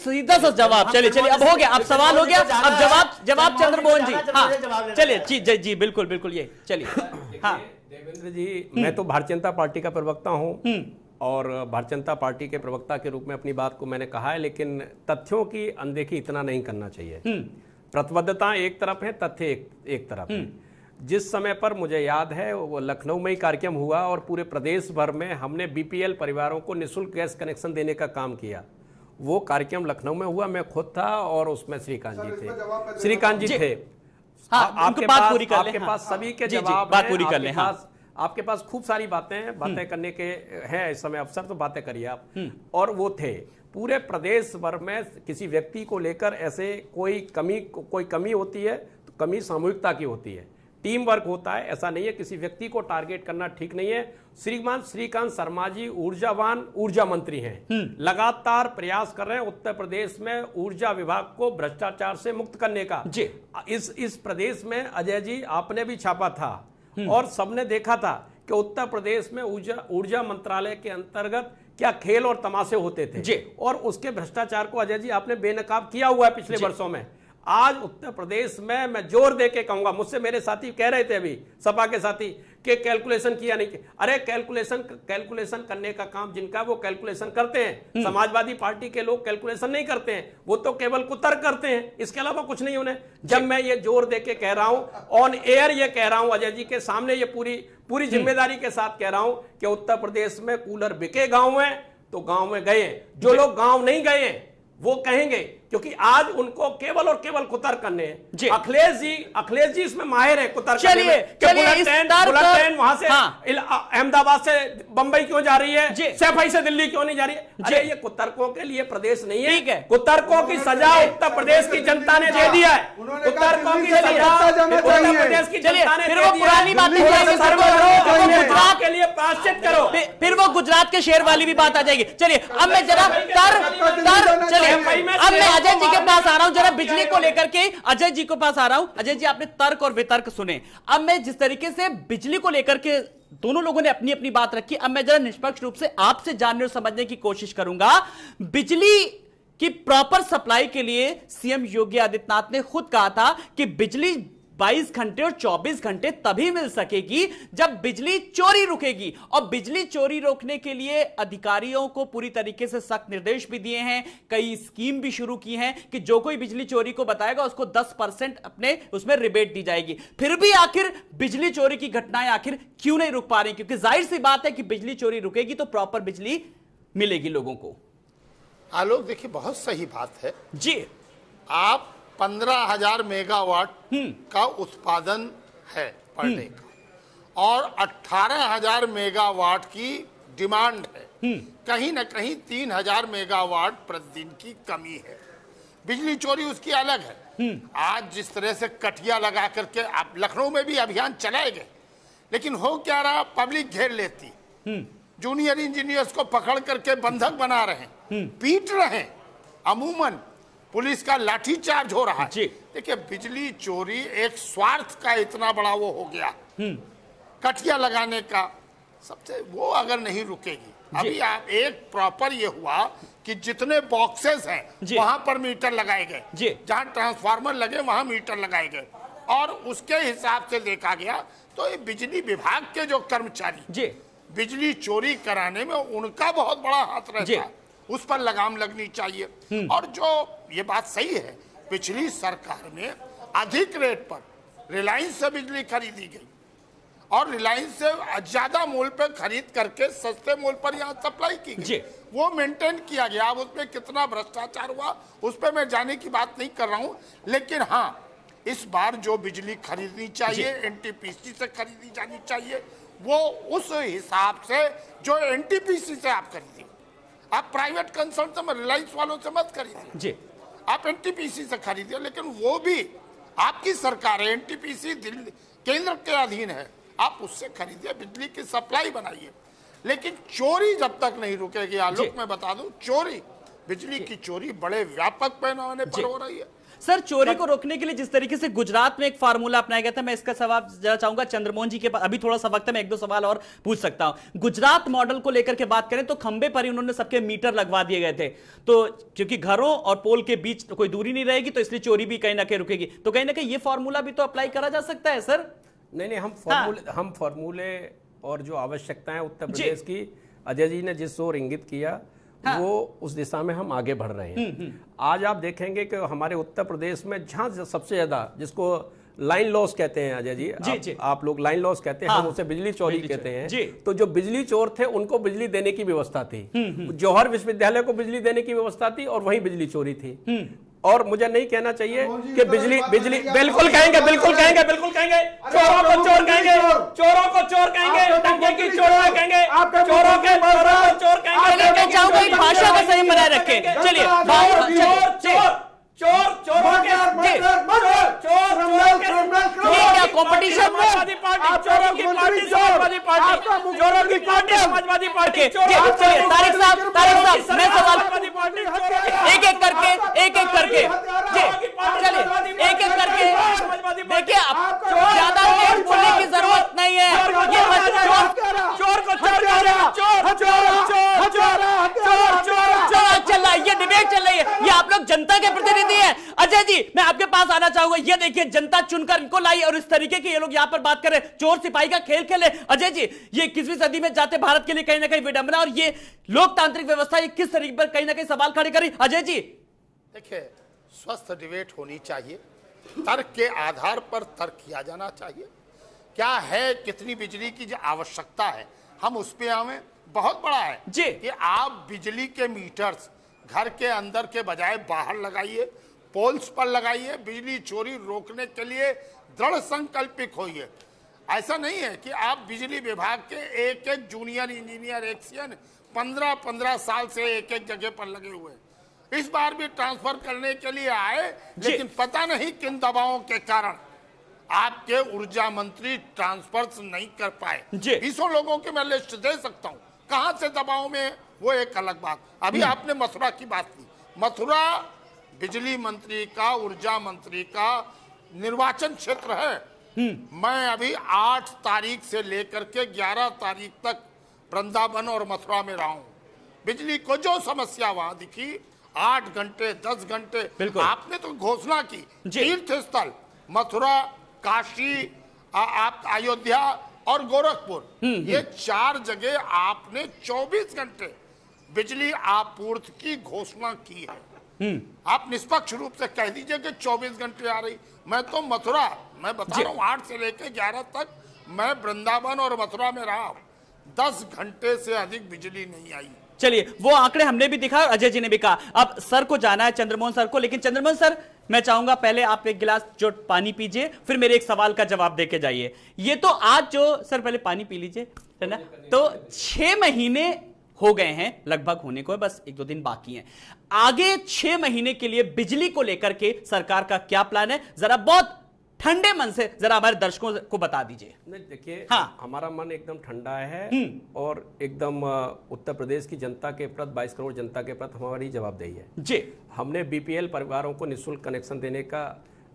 सीधा सा जवाब चलिए चलिए अब हो गया अब सवाल हो गया अब जवाब जवाब चंद्र मोहन जी हाँ चलिए जी जी जी बिल्कुल बिल्कुल ये चलिए हाँ।, हाँ देवेंद्र जी मैं तो भारतीय जनता पार्टी का प्रवक्ता हूँ हम्म। और भारतीय जनता पार्टी के प्रवक्ता के रूप में अपनी बात को मैंने कहा है लेकिन तथ्यों की अनदेखी इतना नहीं करना चाहिए हम्म। प्रतिबद्धता एक तरफ है तथ्य एक, एक तरफ है हम्म। जिस समय पर मुझे याद है वो लखनऊ में ही कार्यक्रम हुआ और पूरे प्रदेश भर में हमने बीपीएल परिवारों को निशुल्क गैस कनेक्शन देने का काम किया वो कार्यक्रम लखनऊ में हुआ मैं खुद था और उसमें श्रीकांत जी थे श्रीकांत जी थे हाँ, आपके पास पूरी आपके पास सभी के जवाब बात पूरी कर ले हाँ। आपके पास खूब सारी बातें हम्म। बातें करने के हैं इस समय अवसर तो बातें करिए आप हम्म। और वो थे पूरे प्रदेश भर में किसी व्यक्ति को लेकर ऐसे कोई कमी कोई कमी होती है तो कमी सामूहिकता की होती है टीम वर्क होता है ऐसा नहीं है किसी व्यक्ति को टारगेट करना ठीक नहीं है श्रीमान श्रीकांत शर्मा जी ऊर्जावान ऊर्जा मंत्री हैं हम्म। लगातार प्रयास कर रहे हैं उत्तर प्रदेश में ऊर्जा विभाग को भ्रष्टाचार से मुक्त करने का जी इस इस प्रदेश में अजय जी आपने भी छापा था हम्म। और सबने देखा था कि उत्तर प्रदेश में ऊर्जा ऊर्जा मंत्रालय के अंतर्गत क्या खेल और तमाशे होते थे जी और उसके भ्रष्टाचार को अजय जी आपने बेनकाब किया हुआ है पिछले वर्षों में आज उत्तर प्रदेश में मैं जोर दे के कहूंगा मुझसे मेरे साथी कह रहे थे अभी सपा के साथी कि कैलकुलेशन किया नहीं किया अरे कैलकुलेशन कैलकुलेशन करने का काम जिनका वो कैलकुलेशन करते हैं हम्म। समाजवादी पार्टी के लोग कैलकुलेशन नहीं करते हैं वो तो केवल कुतर करते हैं इसके अलावा कुछ नहीं उन्हें जब मैं ये जोर दे के कह रहा हूं ऑन एयर ये कह रहा हूं अजय जी के सामने ये पूरी पूरी हम्म। जिम्मेदारी के साथ कह रहा हूं कि उत्तर प्रदेश में कूलर बिके गांव में तो गांव में गए जो लोग गांव नहीं गए वो कहेंगे क्योंकि आज उनको केवल और केवल कुतर करने अखिलेश जी अखिलेश जी इसमें माहिर है कुतर करने में ट्रेन वहां से हाँ। अहमदाबाद से बंबई क्यों जा रही है सैफाई से दिल्ली क्यों नहीं जा रही है ये कुतर्कों के लिए प्रदेश नहीं है ठीक कुतर्कों की सजा उत्तर प्रदेश की जनता ने दे दिया है कुतर्कों की सजा उत्तर प्रदेश की जनता ने पुरानी गुजरात के लिए प्राश्चित करो फिर वो गुजरात के शेर वाली भी बात आ जाएगी चलिए अब मैं जरा कर कर चलिए अब मैं अजय जी के पास आ रहा हूं जरा बिजली को लेकर के अजय जी को पास आ रहा हूं अजय जी आपने तर्क और वितर्क सुने अब मैं जिस तरीके से बिजली को लेकर के दोनों लोगों ने अपनी अपनी बात रखी अब मैं जरा निष्पक्ष रूप से आपसे जानने और समझने की कोशिश करूंगा बिजली की प्रॉपर सप्लाई के लिए सीएम योगी आदित्यनाथ ने खुद कहा था कि बिजली 22 घंटे और 24 घंटे तभी मिल सकेगी जब बिजली चोरी रुकेगी और बिजली चोरी रोकने के लिए अधिकारियों को पूरी तरीके से सख्त निर्देश भी दिए हैं कई स्कीम भी शुरू की है कि जो कोई बिजली चोरी को बताएगा उसको दस अपने उसमें रिबेट दी जाएगी फिर भी आखिर बिजली चोरी की घटनाएं आखिर क्यों नहीं रुक पा रही क्योंकि जाहिर सी बात है कि बिजली चोरी रुकेगी तो प्रॉपर बिजली मिलेगी लोगों को आलोक देखिए बहुत सही बात है जी आप पंद्रह हजार मेगावाट हम्म। का उत्पादन है पर हम्म। डे का और अठारह हजार मेगावाट की डिमांड है हम्म। कहीं ना कहीं तीन हजार मेगावाट प्रतिदिन की कमी है बिजली चोरी उसकी अलग है आज जिस तरह से कटिया लगा करके आप लखनऊ में भी अभियान चलाए गए लेकिन हो क्या रहा पब्लिक घेर लेती जूनियर इंजीनियर्स को पकड़ करके बंधक बना रहे पीट रहे अमूमन पुलिस का लाठीचार्ज हो रहा है देखिए बिजली चोरी एक स्वार्थ का इतना बड़ा वो हो गया हम्म। कटिया लगाने का सबसे वो अगर नहीं रुकेगी अभी आप एक प्रॉपर ये हुआ कि जितने बॉक्सेस हैं वहां पर मीटर लगाए गए जहां ट्रांसफार्मर लगे वहां मीटर लगाए गए और उसके हिसाब से देखा गया तो ये बिजली विभाग के जो कर्मचारी बिजली चोरी कराने में उनका बहुत बड़ा हाथ रहता है उस पर लगाम लगनी चाहिए हम्म। और जो ये बात सही है पिछली सरकार में अधिक रेट पर रिलायंस से बिजली खरीदी गई और रिलायंस से ज्यादा मूल पर खरीद करके सस्ते मूल पर यहाँ सप्लाई की गई वो मेंटेन किया गया अब उसमें कितना भ्रष्टाचार हुआ उस पर मैं जाने की बात नहीं कर रहा हूँ लेकिन हाँ इस बार जो बिजली खरीदनी चाहिए एनटीपीसी से खरीदी जानी चाहिए वो उस हिसाब से जो एनटीपीसी से आप खरीदिए आप प्राइवेट कंसर्न से रिलायंस वालों से मत खरीदिए आप एनटीपीसी से खरीदिए लेकिन वो भी आपकी सरकार है एनटीपीसी दिल्ली केंद्र के अधीन है आप उससे खरीदिए बिजली की सप्लाई बनाइए लेकिन चोरी जब तक नहीं रुकेगी आलोक में बता दूं चोरी बिजली की चोरी बड़े व्यापक पैमाने पर हो रही है सर चोरी को रोकने के लिए जिस तरीके से गुजरात में एक फार्मूला अपनाया गया था मैं इसका सवाल जरा चाहूंगा चंद्रमोहन जी के पास अभी थोड़ा सा वक्त है मैं एक दो सवाल और पूछ सकता हूं गुजरात मॉडल को लेकर के बात करें तो खंबे पर ही उन्होंने सबके मीटर लगवा दिए गए थे तो क्योंकि घरों और पोल के बीच कोई दूरी नहीं रहेगी तो इसलिए चोरी भी कहीं ना कहीं रुकेगी तो कहीं ना कहीं ये फॉर्मूला भी तो अप्लाई करा जा सकता है सर नहीं नहीं हम फॉर्मूले हाँ। हम फॉर्मूले और जो आवश्यकताएं उत्तर प्रदेश की अजय जी ने जिस ओर इंगित किया हाँ। वो उस दिशा में हम आगे बढ़ रहे हैं हम्म, हम्म। आज आप देखेंगे कि हमारे उत्तर प्रदेश में जहाँ सबसे ज्यादा जिसको लाइन लॉस कहते हैं अजय जी, जी, आप, जी आप लोग लाइन लॉस कहते हैं हाँ, हम उसे बिजली चोरी बिजली कहते हैं तो जो बिजली चोर थे उनको बिजली देने की व्यवस्था थी हम्म, जौहर विश्वविद्यालय को बिजली देने की व्यवस्था थी और वही बिजली चोरी थी और मुझे नहीं कहना चाहिए कि बिजली बिजली बिल्कुल कहेंगे बिल्कुल कहेंगे बिल्कुल कहेंगे चोरों को चोर कहेंगे चोरों को चोर कहेंगे की कहेंगे चोरों के को चोर कहेंगे भाषा का सही बनाए रखें चलिए चोर चोर चोर चोरों के कंपटीशन में चोरों की पार्टी समाजवादी पार्टी चोरों की पार्टी समाजवादी पार्टी तारिक साहब तारिक साहब मैं सवाल एक एक करके एक एक करके चलिए एक एक करके देखिए ज्यादा बोलने की जरूरत नहीं है ये चोर को चोर चोर चोर चोर चोर चोर चोर चल रहा है ये डिबेट चल रही है ये आप लोग जनता के प्रतिनिधि दी है अजय जी मैं आपके पास आना चाहूंगा ये देखिए जनता चुनकर इनको लाई और इस तरीके की ये लोग यहाँ पर बात करें चोर सिपाही का खेल खेले अजय जी ये इक्कीसवीं सदी में जाते भारत के लिए कहीं ना कहीं विडंबना और ये लोकतांत्रिक व्यवस्था किस तरीके पर कहीं ना कहीं सवाल खड़े करी अजय जी देखिये स्वस्थ डिबेट होनी चाहिए तर्क के आधार पर तर्क किया जाना चाहिए क्या है कितनी बिजली की जो आवश्यकता है हम उस पे आवे बहुत बड़ा है जी कि आप बिजली के मीटर्स घर के अंदर के बजाय बाहर लगाइए पोल्स पर लगाइए बिजली चोरी रोकने के लिए दृढ़ संकल्पित होइए ऐसा नहीं है कि आप बिजली विभाग के एक एक जूनियर इंजीनियर एक्सियन पंद्रह पंद्रह साल से एक एक जगह पर लगे हुए हैं इस बार भी ट्रांसफर करने के लिए आए लेकिन पता नहीं किन दबावों के कारण आपके ऊर्जा मंत्री ट्रांसफर नहीं कर पाए बीसों लोगों की मैं लिस्ट दे सकता हूँ कहाँ से दबाव में वो एक अलग बात अभी आपने मथुरा की बात की मथुरा बिजली मंत्री का ऊर्जा मंत्री का निर्वाचन क्षेत्र है हम्म। मैं अभी आठ तारीख से लेकर के ग्यारह तारीख तक वृंदावन और मथुरा में रहा हूं बिजली को जो समस्या वहां दिखी आठ घंटे दस घंटे आपने तो घोषणा की तीर्थ स्थल मथुरा काशी आ, आप अयोध्या और गोरखपुर हम्म, ये हम्म। चार जगह आपने 24 घंटे बिजली आपूर्ति की घोषणा की है हम्म। आप निष्पक्ष रूप से कह दीजिए कि 24 घंटे आ रही मैं तो मथुरा मैं बता रहा हूँ आठ से लेकर ग्यारह तक मैं वृंदावन और मथुरा में रहा दस घंटे से अधिक बिजली नहीं आई चलिए वो आंकड़े हमने भी दिखा अजय जी ने भी कहा अब सर को जाना है चंद्रमोहन सर को लेकिन चंद्रमोहन सर मैं चाहूंगा पहले आप एक गिलास जो पानी पीजिए फिर मेरे एक सवाल का जवाब दे के जाइए ये तो आज जो सर पहले पानी पी लीजिए है ना तो छह महीने हो गए हैं लगभग होने को है, बस एक दो दिन बाकी हैं आगे छह महीने के लिए बिजली को लेकर के सरकार का क्या प्लान है जरा बहुत ठंडे मन से जरा हमारे दर्शकों को बता दीजिए नहीं देखिए हाँ हमारा मन एकदम ठंडा है हम्म। और एकदम उत्तर प्रदेश की जनता के प्रति बाईस करोड़ जनता के प्रति हमारी जवाबदेही है जी हमने बीपीएल परिवारों को निःशुल्क कनेक्शन देने का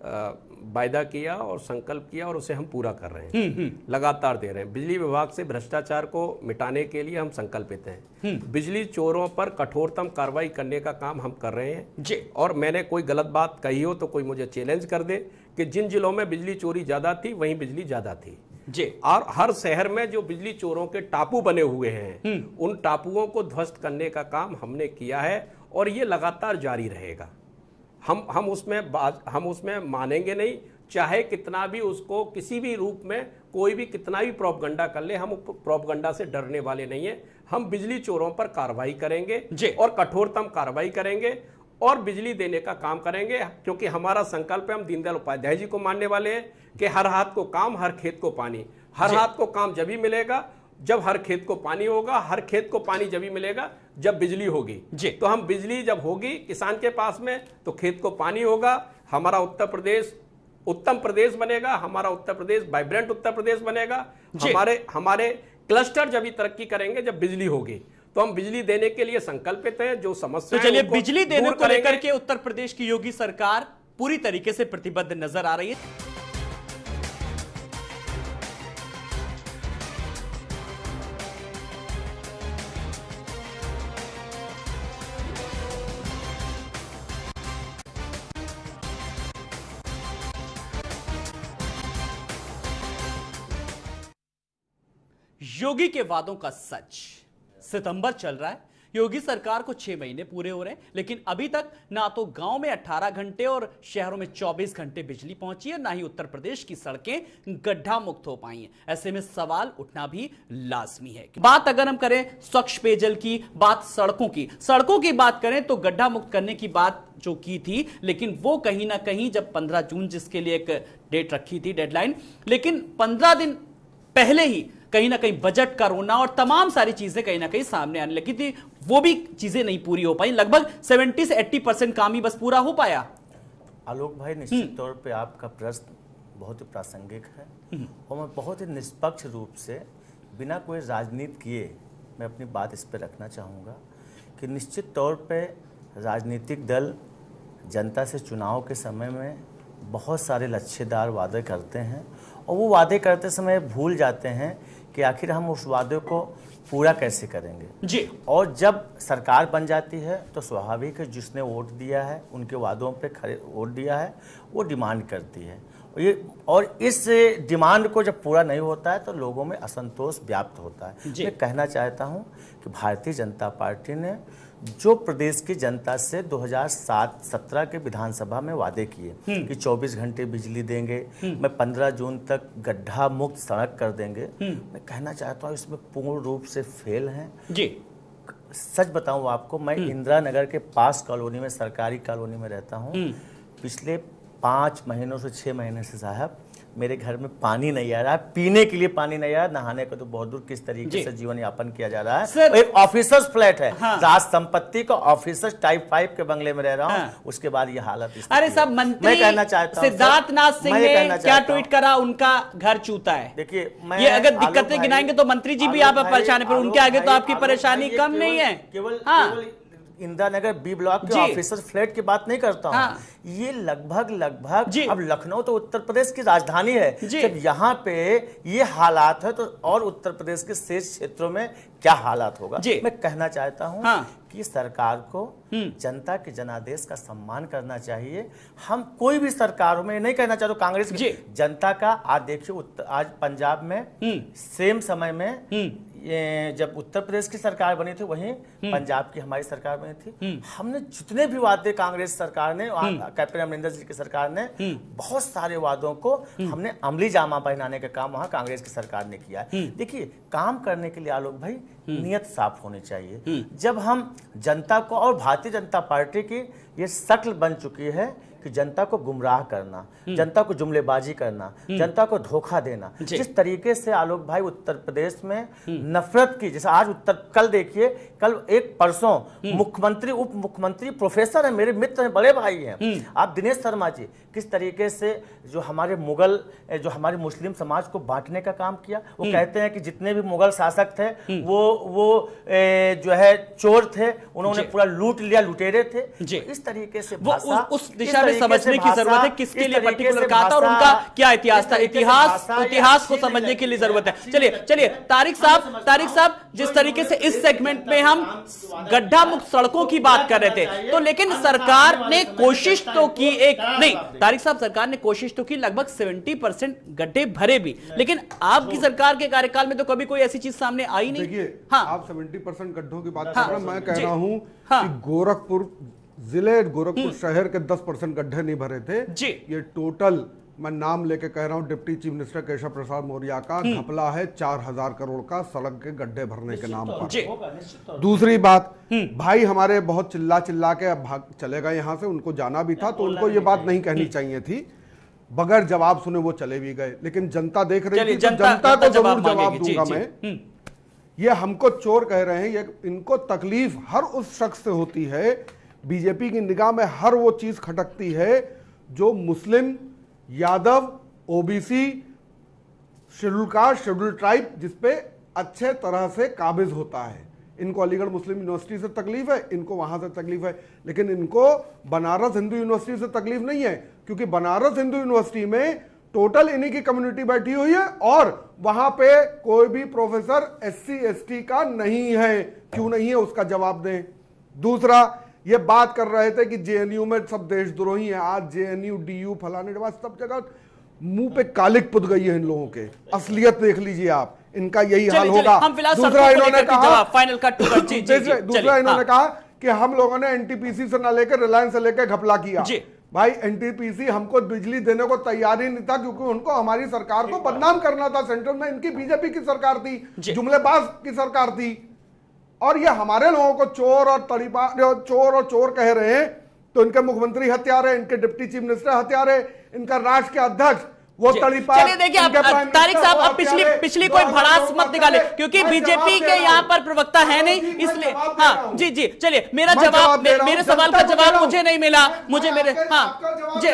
वायदा किया और संकल्प किया और उसे हम पूरा कर रहे हैं हम्म, हम्म। लगातार दे रहे हैं बिजली विभाग से भ्रष्टाचार को मिटाने के लिए हम संकल्पित हैं हम्म। बिजली चोरों पर कठोरतम कार्रवाई करने का काम हम कर रहे हैं जी और मैंने कोई गलत बात कही हो तो कोई मुझे चैलेंज कर दे कि जिन जिलों में बिजली चोरी ज़्यादा थी वहीं बिजली ज़्यादा थी जी और हर शहर में जो बिजली चोरों के टापू बने हुए हैं उन टापुओं को ध्वस्त करने का काम हमने किया है और ये लगातार जारी रहेगा हम हम उसमें हम उसमें मानेंगे नहीं चाहे कितना भी उसको किसी भी रूप में कोई भी कितना भी प्रोपगंडा कर ले हम प्रोपगंडा से डरने वाले नहीं है हम बिजली चोरों पर कार्रवाई करेंगे और कठोरतम कार्रवाई करेंगे और बिजली देने का काम करेंगे क्योंकि हमारा संकल्प है हम दीनदयाल उपाध्याय जी को मानने वाले हैं कि हर हाथ को काम हर खेत को पानी हर हाथ को काम जब ही मिलेगा जब हर खेत को पानी होगा हर खेत को पानी जब ही मिलेगा जब बिजली होगी जी तो हम बिजली जब होगी किसान के पास में तो खेत को पानी होगा हमारा उत्तर प्रदेश उत्तम प्रदेश बनेगा हमारा उत्तर प्रदेश वाइब्रेंट उत्तर प्रदेश बनेगा हमारे हमारे क्लस्टर जब तरक्की करेंगे जब बिजली होगी तो हम बिजली देने के लिए संकल्पित हैं जो समस्या तो चलिए बिजली देने को लेकर के उत्तर प्रदेश की योगी सरकार पूरी तरीके से प्रतिबद्ध नजर आ रही है योगी के वादों का सच सितंबर चल रहा है योगी सरकार को छह महीने पूरे हो रहे हैं लेकिन अभी तक ना तो गांव में 18 घंटे और शहरों में 24 घंटे बिजली पहुंची है ना ही उत्तर प्रदेश की सड़कें गड्ढा मुक्त हो पाई हैं ऐसे में सवाल उठना भी लाजमी है बात अगर हम करें स्वच्छ पेयजल की बात सड़कों की सड़कों की बात करें तो गड्ढा मुक्त करने की बात जो की थी लेकिन वो कहीं ना कहीं जब पंद्रह जून जिसके लिए एक डेट रखी थी डेडलाइन लेकिन पंद्रह दिन पहले ही कहीं ना कहीं बजट का रोना और तमाम सारी चीजें कहीं ना कहीं सामने आने लगी थी वो भी चीजें नहीं पूरी हो पाई लगभग सेवेंटी से एट्टी परसेंट काम ही बस पूरा हो पाया आलोक भाई हम्म। निश्चित तौर पर आपका प्रश्न बहुत ही प्रासंगिक है हम्म। और मैं बहुत ही निष्पक्ष रूप से बिना कोई राजनीति किए मैं अपनी बात इस पर रखना चाहूँगा कि निश्चित तौर पर राजनीतिक दल जनता से चुनाव के समय में बहुत सारे लच्छेदार वादे करते हैं और वो वादे करते समय भूल जाते हैं कि आखिर हम उस वादे को पूरा कैसे करेंगे जी और जब सरकार बन जाती है तो स्वाभाविक है जिसने वोट दिया है उनके वादों पे खड़े वोट दिया है वो डिमांड करती है ये और इस डिमांड को जब पूरा नहीं होता है तो लोगों में असंतोष व्याप्त होता है मैं कहना चाहता हूँ कि भारतीय जनता पार्टी ने जो प्रदेश की जनता से 2007-17 के विधानसभा में वादे किए हम्म। कि 24 घंटे बिजली देंगे हम्म। मैं 15 जून तक गड्ढा मुक्त सड़क कर देंगे हम्म। मैं कहना चाहता हूँ इसमें पूर्ण रूप से फेल है जी सच बताऊ आपको मैं इंदिरा नगर के पास कॉलोनी में सरकारी कॉलोनी में रहता हूँ पिछले पाँच महीनों से छः महीने से साहब मेरे घर में पानी नहीं आ रहा है पीने के लिए पानी नहीं आ रहा नहाने का तो बहुत दूर किस तरीके से जीवन यापन किया जा रहा है एक ऑफिसर्स फ्लैट है हाँ। संपत्ति का ऑफिसर्स टाइप फाइव के बंगले में रह रहा हूँ हाँ। उसके बाद ये हालत अरे सब मंत्री मैं कहना चाहता हूँ सिद्धार्थ नाथ सिंह ने क्या ट्वीट करा उनका घर चूता है देखिए अगर दिक्कतें गिनाएंगे तो मंत्री जी भी आप परेशान है उनके आगे तो आपकी परेशानी कम नहीं है केवल हाँ। इंदिरा नगर बी ब्लॉक के ऑफिसर फ्लैट की बात नहीं करता हूँ हाँ। ये लगभग लगभग अब लखनऊ तो उत्तर प्रदेश की राजधानी है जब यहाँ पे ये हालात है तो और उत्तर प्रदेश के शेष क्षेत्रों में क्या हालात होगा मैं कहना चाहता हूँ हाँ। कि सरकार को हम्म। जनता के जनादेश का सम्मान करना चाहिए हम कोई भी सरकार में नहीं कहना चाहते कांग्रेस जनता का आज देखिए आज पंजाब में हम्म। सेम समय में हम्म। जब उत्तर प्रदेश की सरकार बनी थी वहीं हम्म। पंजाब की हमारी सरकार बनी थी हम्म। हमने जितने भी वादे कांग्रेस सरकार ने हम्म। कैप्टन अमरिंदर जी की सरकार ने बहुत सारे वादों को हमने अमली जामा पहनाने का काम वहां कांग्रेस की सरकार ने किया देखिए काम करने के लिए आलोक भाई नियत साफ होनी चाहिए जब हम जनता को और भारतीय जनता पार्टी की ये शक्ल बन चुकी है कि जनता को गुमराह करना हम्म। जनता को जुमलेबाजी करना हम्म। जनता को धोखा देना जिस तरीके से आलोक भाई उत्तर प्रदेश में हम्म। नफरत की जैसे आज उत्तर कल देखिए कल एक परसों मुख्यमंत्री उप मुख्यमंत्री प्रोफेसर है मेरे मित्र हैं बड़े भाई हैं आप दिनेश शर्मा जी किस तरीके से जो हमारे मुगल जो हमारे मुस्लिम समाज को बांटने का काम किया वो कहते हैं कि जितने भी मुगल शासक थे वो वो ए, जो है चोर थे उन्होंने पूरा लूट लिया लुटेरे थे तो इस तरीके से वो उस, उस दिशा में समझने की जरूरत है किसके लिए पर्टिकुलर कहा था और उनका क्या इतिहास था इतिहास इतिहास को समझने के लिए जरूरत है चलिए चलिए तारिक साहब तारिक साहब जिस तरीके से इस सेगमेंट में हम गड्ढा मुक्त सड़कों की बात कर रहे थे तो लेकिन सरकार ने कोशिश तो की एक नहीं तारिक साहब सरकार ने कोशिश तो की लगभग 70 परसेंट गड्ढे भरे भी लेकिन आपकी सरकार के कार्यकाल में तो कभी कोई ऐसी चीज सामने आई नहीं हाँ आप 70 परसेंट गड्ढों की बात हाँ, कर रहे हैं मैं कह रहा हूँ हाँ, गोरखपुर जिले गोरखपुर हम्म। शहर के 10 परसेंट गड्ढे नहीं भरे थे जी ये टोटल मैं नाम लेके कह रहा हूँ deputy chief minister Keshav Prasad Maurya का हम्म। घपला है चार हजार करोड़ का सड़क के गड्ढे भरने के नाम पर दूसरी बात हम्म। भाई हमारे बहुत चिल्ला चिल्ला के भाग चले गए यहाँ से उनको जाना भी था तो उनको ये बात नहीं कहनी चाहिए थी बगैर जवाब सुने वो चले भी गए लेकिन जनता देख रही थी तो जनता, जनता को तो जरूर जवाब दूंगा मैं ये हमको चोर कह रहे हैं ये इनको तकलीफ हर उस शख्स से होती है बीजेपी की निगाह में हर वो चीज़ खटकती है जो Muslim Yadav OBC schedule caste schedule tribe जिसपे अच्छे तरह से काबिज होता है इनको अलीगढ़ मुस्लिम यूनिवर्सिटी से तकलीफ है इनको वहां से तकलीफ है लेकिन इनको बनारस हिंदू यूनिवर्सिटी से तकलीफ नहीं है क्योंकि बनारस हिंदू यूनिवर्सिटी में टोटल इन्हीं की कम्युनिटी बैठी हुई है और वहां पे कोई भी प्रोफेसर एस सी का नहीं है क्यों नहीं है उसका जवाब दें दूसरा ये बात कर रहे थे कि जेएनयू में सब देशद्रोही हैं आज जेएनयू डीयू फलाने के बाद सब जगह मुंह पे कालिक पुत गई है इन लोगों के असलियत देख लीजिए आप इनका यही हाल होगा दूसरा इन्होंने कहा फाइनल कट [laughs] दूसरा इन्होंने हाँ। कहा कि हम लोगों ने एनटीपीसी से ना लेकर रिलायंस से लेकर घपला किया भाई एनटीपीसी हमको बिजली देने को तैयार ही नहीं था क्योंकि उनको हमारी सरकार को बदनाम करना था सेंट्रल में इनकी बीजेपी की सरकार थी जुमलेबाज की सरकार थी और ये हमारे लोगों को चोर और तड़ीपा चोर और चोर कह रहे हैं तो इनके मुख्यमंत्री हत्यारे इनके डिप्टी चीफ मिनिस्टर हत्यारे इनका राष्ट्र के अध्यक्ष वो चलिए देखिए आप तारिक साहब आप पिछली पिछली कोई भड़ास मत निकाले क्योंकि बीजेपी के यहाँ पर प्रवक्ता है नहीं इसलिए हाँ जी जी चलिए मेरा जवाब मेरे सवाल का जवाब मुझे नहीं मिला मुझे मेरे हाँ जी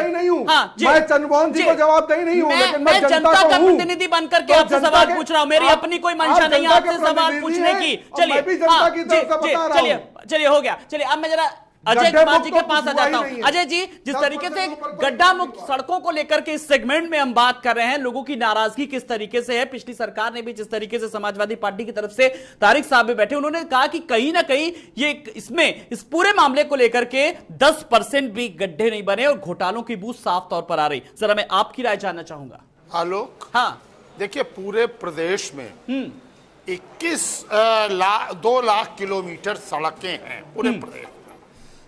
हाँ जी जवाब नहीं हूँ मैं जनता का प्रतिनिधि बनकर के आपसे सवाल पूछ रहा हूँ मेरी अपनी कोई मंशा नहीं है आपसे सवाल पूछने की चलिए हाँ, चलिए चलिए हो गया चलिए अब मैं जरा अजय कुमार जी के तो पास आ जाता हूं अजय जी जिस तरीके से तो गड्ढा मुक्त सड़कों को लेकर के इस सेगमेंट में हम बात कर रहे हैं लोगों की नाराजगी किस तरीके से है पिछली सरकार ने भी जिस तरीके से समाजवादी पार्टी की तरफ से तारिक साहब में बैठे उन्होंने कहा कि कहीं ना कहीं ये इसमें इस पूरे मामले को लेकर के दस परसेंट भी गड्ढे नहीं बने और घोटालों की बूथ साफ तौर पर आ रही जरा मैं आपकी राय जानना चाहूंगा आलोक हाँ देखिए पूरे प्रदेश में हम्म। इक्कीस लाख दो लाख किलोमीटर सड़कें हैं पूरे हम्म। प्रदेश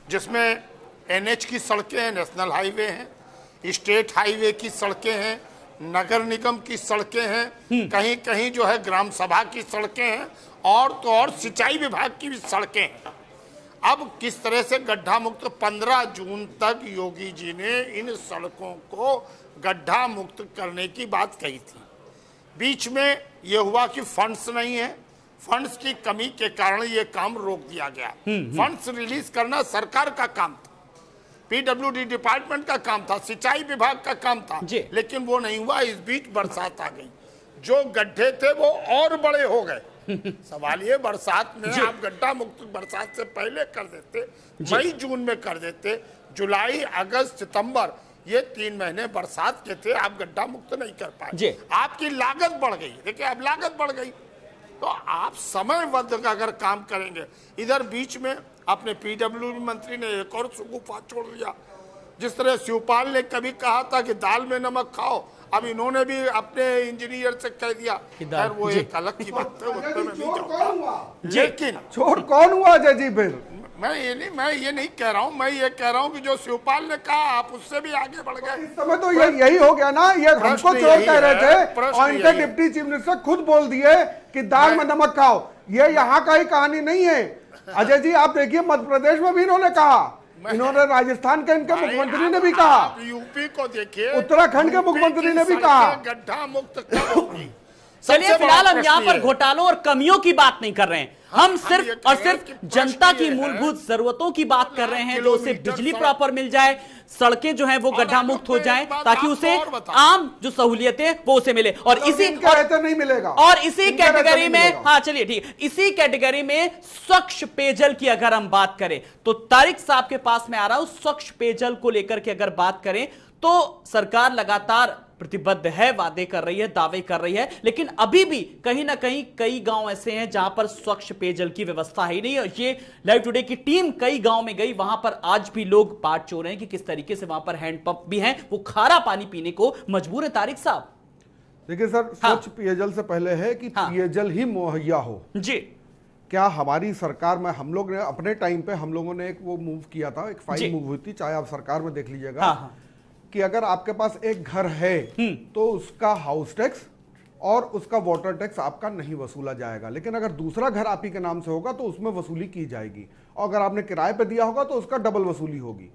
जिसमें एनएच की सड़कें हैं नेशनल हाईवे हैं स्टेट हाईवे की सड़कें हैं नगर निगम की सड़कें हैं हम्म। कहीं कहीं जो है ग्राम सभा की सड़कें हैं और तो और सिंचाई विभाग की भी सड़कें हैं अब किस तरह से गड्ढा मुक्त 15 जून तक योगी जी ने इन सड़कों को गड्ढा मुक्त करने की बात कही थी बीच में ये हुआ कि फंड्स नहीं है फंड्स की कमी के कारण ये काम रोक दिया गया हम्म, हम्म। फंड्स रिलीज करना सरकार का काम था पीडब्ल्यूडी डिपार्टमेंट का काम था सिंचाई विभाग का काम था लेकिन वो नहीं हुआ इस बीच बरसात आ गई जो गड्ढे थे वो और बड़े हो गए [laughs] सवाल ये बरसात में आप गड्ढा मुक्त बरसात से पहले कर देते मई जून में कर देते जुलाई अगस्त सितंबर ये तीन महीने बरसात के थे आप गड्ढा मुक्त नहीं कर पाए आपकी लागत बढ़ गई देखिए अब लागत बढ़ गई तो आप समयबद्ध अगर काम करेंगे इधर बीच में अपने पीडब्ल्यू मंत्री ने एक और सुगुफा छोड़ दिया जिस तरह शिवपाल ने कभी कहा था कि दाल में नमक खाओ अब इन्होंने भी अपने इंजीनियर से कह दिया वो एक अलग की बात है लेकिन तो चोर कौन हुआ अजय जी फिर मैं ये नहीं मैं ये नहीं कह रहा हूँ मैं ये कह रहा हूँ कि जो शिवपाल ने कहा आप उससे भी आगे बढ़ गए इस समय तो ये यही हो गया ना ये हमको चोर कह रहे थे और इनके डिप्टी चीफ मिनिस्टर खुद बोल दिए कि दाल में नमक खाओ ये यहाँ का ही कहानी नहीं है अजय जी आप देखिए मध्य प्रदेश में भी इन्होंने कहा इन्होंने राजस्थान के इनके मुख्यमंत्री ने भी कहा यूपी को देखिए उत्तराखंड के मुख्यमंत्री ने भी कहा गड्ढा मुक्त [coughs] चलिए फिलहाल हम यहाँ पर घोटालों और कमियों की बात नहीं कर रहे हैं हम सिर्फ और सिर्फ जनता की मूलभूत जरूरतों की बात कर रहे हैं जो उसे बिजली प्रॉपर मिल जाए सड़कें जो है वो गड्ढा मुक्त हो जाए ताकि उसे आम जो सहूलियतें वो उसे मिले और इसी और, नहीं मिलेगा और इसी कैटेगरी में हाँ चलिए ठीक इसी कैटेगरी में स्वच्छ पेयजल की अगर हम बात करें तो तारिक साहब के पास में आ रहा हूं स्वच्छ पेयजल को लेकर के अगर बात करें तो सरकार लगातार प्रतिबद्ध है वादे कर रही है दावे कर रही है लेकिन अभी भी कहीं ना कहीं कई गांव ऐसे हैं जहां पर स्वच्छ पेयजल की व्यवस्था ही नहीं और ये लाइव टुडे की टीम कई गांव में गई वहां पर आज भी लोग पार्ट चो रहे हैं कि किस तरीके से वहां पर हैंडपंप भी हैं वो खारा पानी पीने को मजबूर है तारिक साहब देखिए सर हाँ। स्वच्छ पेयजल से पहले है कि हाँ। पेयजल ही मुहैया हो जी क्या हमारी सरकार में हम लोग ने अपने टाइम पे हम लोगों ने एक वो मूव किया था एक फाइल मूव हुई थी चाहे आप सरकार में देख लीजिएगा हाँ।, हाँ। कि अगर आपके पास एक घर है हम्म। तो उसका हाउस टैक्स और उसका वाटर टैक्स आपका नहीं वसूला जाएगा लेकिन अगर दूसरा घर आप ही के नाम से होगा तो उसमें वसूली की जाएगी और अगर आपने किराए पर दिया होगा तो उसका डबल वसूली होगी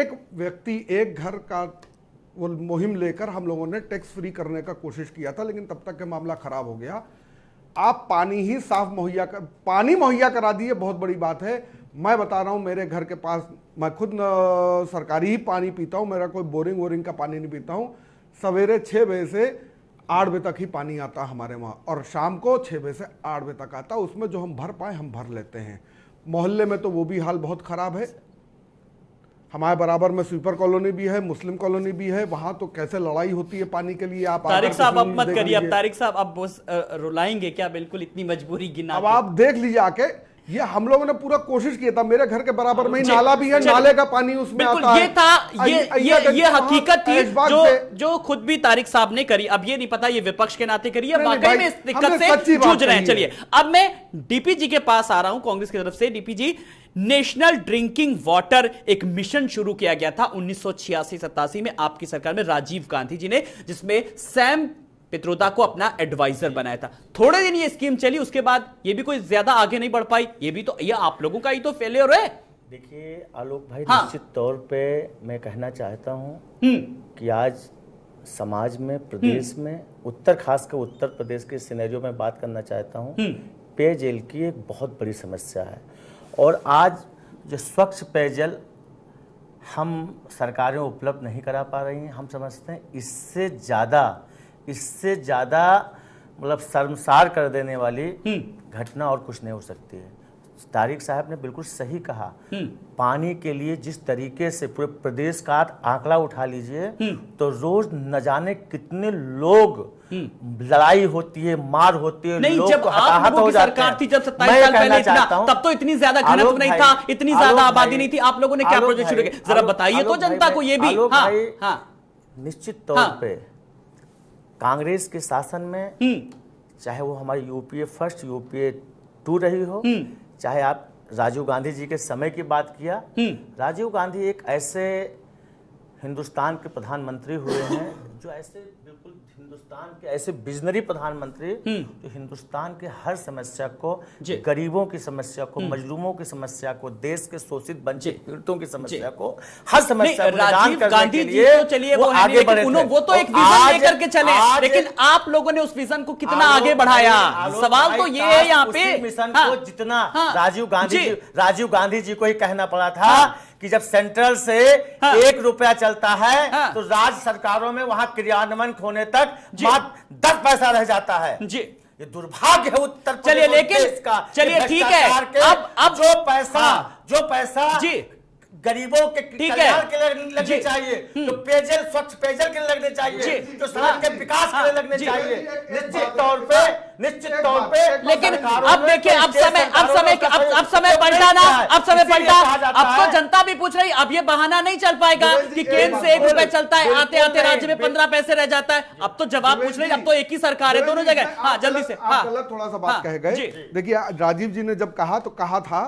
एक व्यक्ति एक घर का वो मुहिम लेकर हम लोगों ने टैक्स फ्री करने का कोशिश किया था लेकिन तब तक के मामला खराब हो गया आप पानी ही साफ मुहैया कर पानी मुहैया करा दिए बहुत बड़ी बात है मैं बता रहा हूँ मेरे घर के पास मैं खुद सरकारी ही पानी पीता हूँ मेरा कोई बोरिंग वोरिंग का पानी नहीं पीता हूँ सवेरे छः बजे से आठ बजे तक ही पानी आता हमारे वहाँ और शाम को छः बजे से आठ बजे तक आता उसमें जो हम भर पाए हम भर लेते हैं मोहल्ले में तो वो भी हाल बहुत ख़राब है हमारे बराबर में स्वीपर कॉलोनी भी है मुस्लिम कॉलोनी भी है वहां तो कैसे लड़ाई होती है पानी के लिए आप तारिक साहब अब मत करिए अब तारिक साहब अब रुलाएंगे क्या बिल्कुल इतनी मजबूरी गिना अब आप देख लीजिए आके ये हम लोगों ने पूरा कोशिश किया था मेरे घर के बराबर में ही नाला भी है नाले का पानी उसमें आता है ये था ये ये ये हाँ, हकीकत थी जो जो खुद भी तारिक साहब ने करी अब ये नहीं पता ये विपक्ष के नाते करी है वाकई में इस दिक्कत से जूझ रहे हैं चलिए अब मैं डीपीजी के पास आ रहा हूं कांग्रेस की तरफ से डीपीजी नेशनल ड्रिंकिंग वाटर एक मिशन शुरू किया गया था उन्नीस सौ में आपकी सरकार में राजीव गांधी जी ने जिसमें सैम पित्रोदा को अपना एडवाइजर बनाया था थोड़े दिन ये स्कीम चली उसके बाद ये भी कोई ज्यादा आगे नहीं बढ़ पाई ये भी तो ये आप लोगों का ही तो फेलियर है देखिए आलोक भाई हाँ। निश्चित तौर पे मैं कहना चाहता हूँ हम्म। कि आज समाज में प्रदेश हम्म। में उत्तर खासकर उत्तर प्रदेश के सिनेरियो में बात करना चाहता हूँ हम्म। पेयजल की एक बहुत बड़ी समस्या है और आज जो स्वच्छ पेयजल हम सरकारें उपलब्ध नहीं करा पा रही हैं हम समझते हैं इससे ज़्यादा इससे ज़्यादा मतलब शर्मसार कर देने वाली हम्म। घटना और कुछ नहीं हो सकती है तारिक साहब ने बिल्कुल सही कहा हम्म। पानी के लिए जिस तरीके से पूरे प्रदेश का आंकड़ा उठा लीजिए हम्म। तो रोज न जाने कितने लोग लड़ाई होती है मार होती है नहीं लोग जब आप हो सरकार थी जब सत्ताईस साल पहले इतना तब तो इतनी ज्यादा घनत्व नहीं था इतनी ज्यादा आबादी नहीं थी आप लोगों ने क्या प्रोजेक्ट शुरू किया जरा बताइए तो जनता को ये भी हाँ, हाँ। निश्चित तौर हाँ। पर कांग्रेस के शासन में हम्म। चाहे वो हमारी यूपीए फर्स्ट यूपीए टू रही हो हम्म। चाहे आप राजीव गांधी जी के समय की बात किया हम्म। राजीव गांधी एक ऐसे हिंदुस्तान के प्रधानमंत्री हुए हैं जो ऐसे बिल्कुल हिंदुस्तान के ऐसे बिजनरी प्रधानमंत्री तो हिंदुस्तान के हर समस्या को गरीबों की समस्या को हम्म। मजलूमों की समस्या को देश के शोषित वंचित पीड़ितों की समस्या को हर समस्या गांधी जी तो चलिए वो आगे बढ़े वो तो एक विजन तो लेकर के चले लेकिन आप लोगों ने उस विजन को कितना आगे बढ़ाया सवाल तो ये है यहाँ पे मिशन हाँ। को जितना हाँ। राजीव गांधी राजीव गांधी जी को ही कहना पड़ा था हाँ। कि जब सेंट्रल से हाँ। एक रुपया चलता है हाँ। तो राज्य सरकारों में वहां क्रियान्वयन होने तक मात्र दस पैसा रह जाता है जी ये दुर्भाग्य है उत्तर चलिए लेकिन चलिए ठीक है अब अब जो पैसा हाँ। जो पैसा जी गरीबों के ठीक है के लगने चाहिए तो पेयजल स्वच्छ पेयजल के लगने चाहिए तो सड़क के हाँ। विकास के लगने चाहिए निश्चित तौर पे निश्चित तौर पे लेकिन अब देखिए तो अब समय तो अब समय अब अब समय पलटा ना अब समय पलटा अब तो जनता भी पूछ रही अब ये बहाना नहीं चल पाएगा कि केंद्र से एक रुपए चलता है आते आते राज्य में पंद्रह पैसे रह जाता है अब तो जवाब पूछ रही अब तो एक ही सरकार है दोनों जगह हाँ जल्दी से हाँ थोड़ा सा बात हाँ। कह गए देखिए राजीव जी ने जब कहा तो कहा था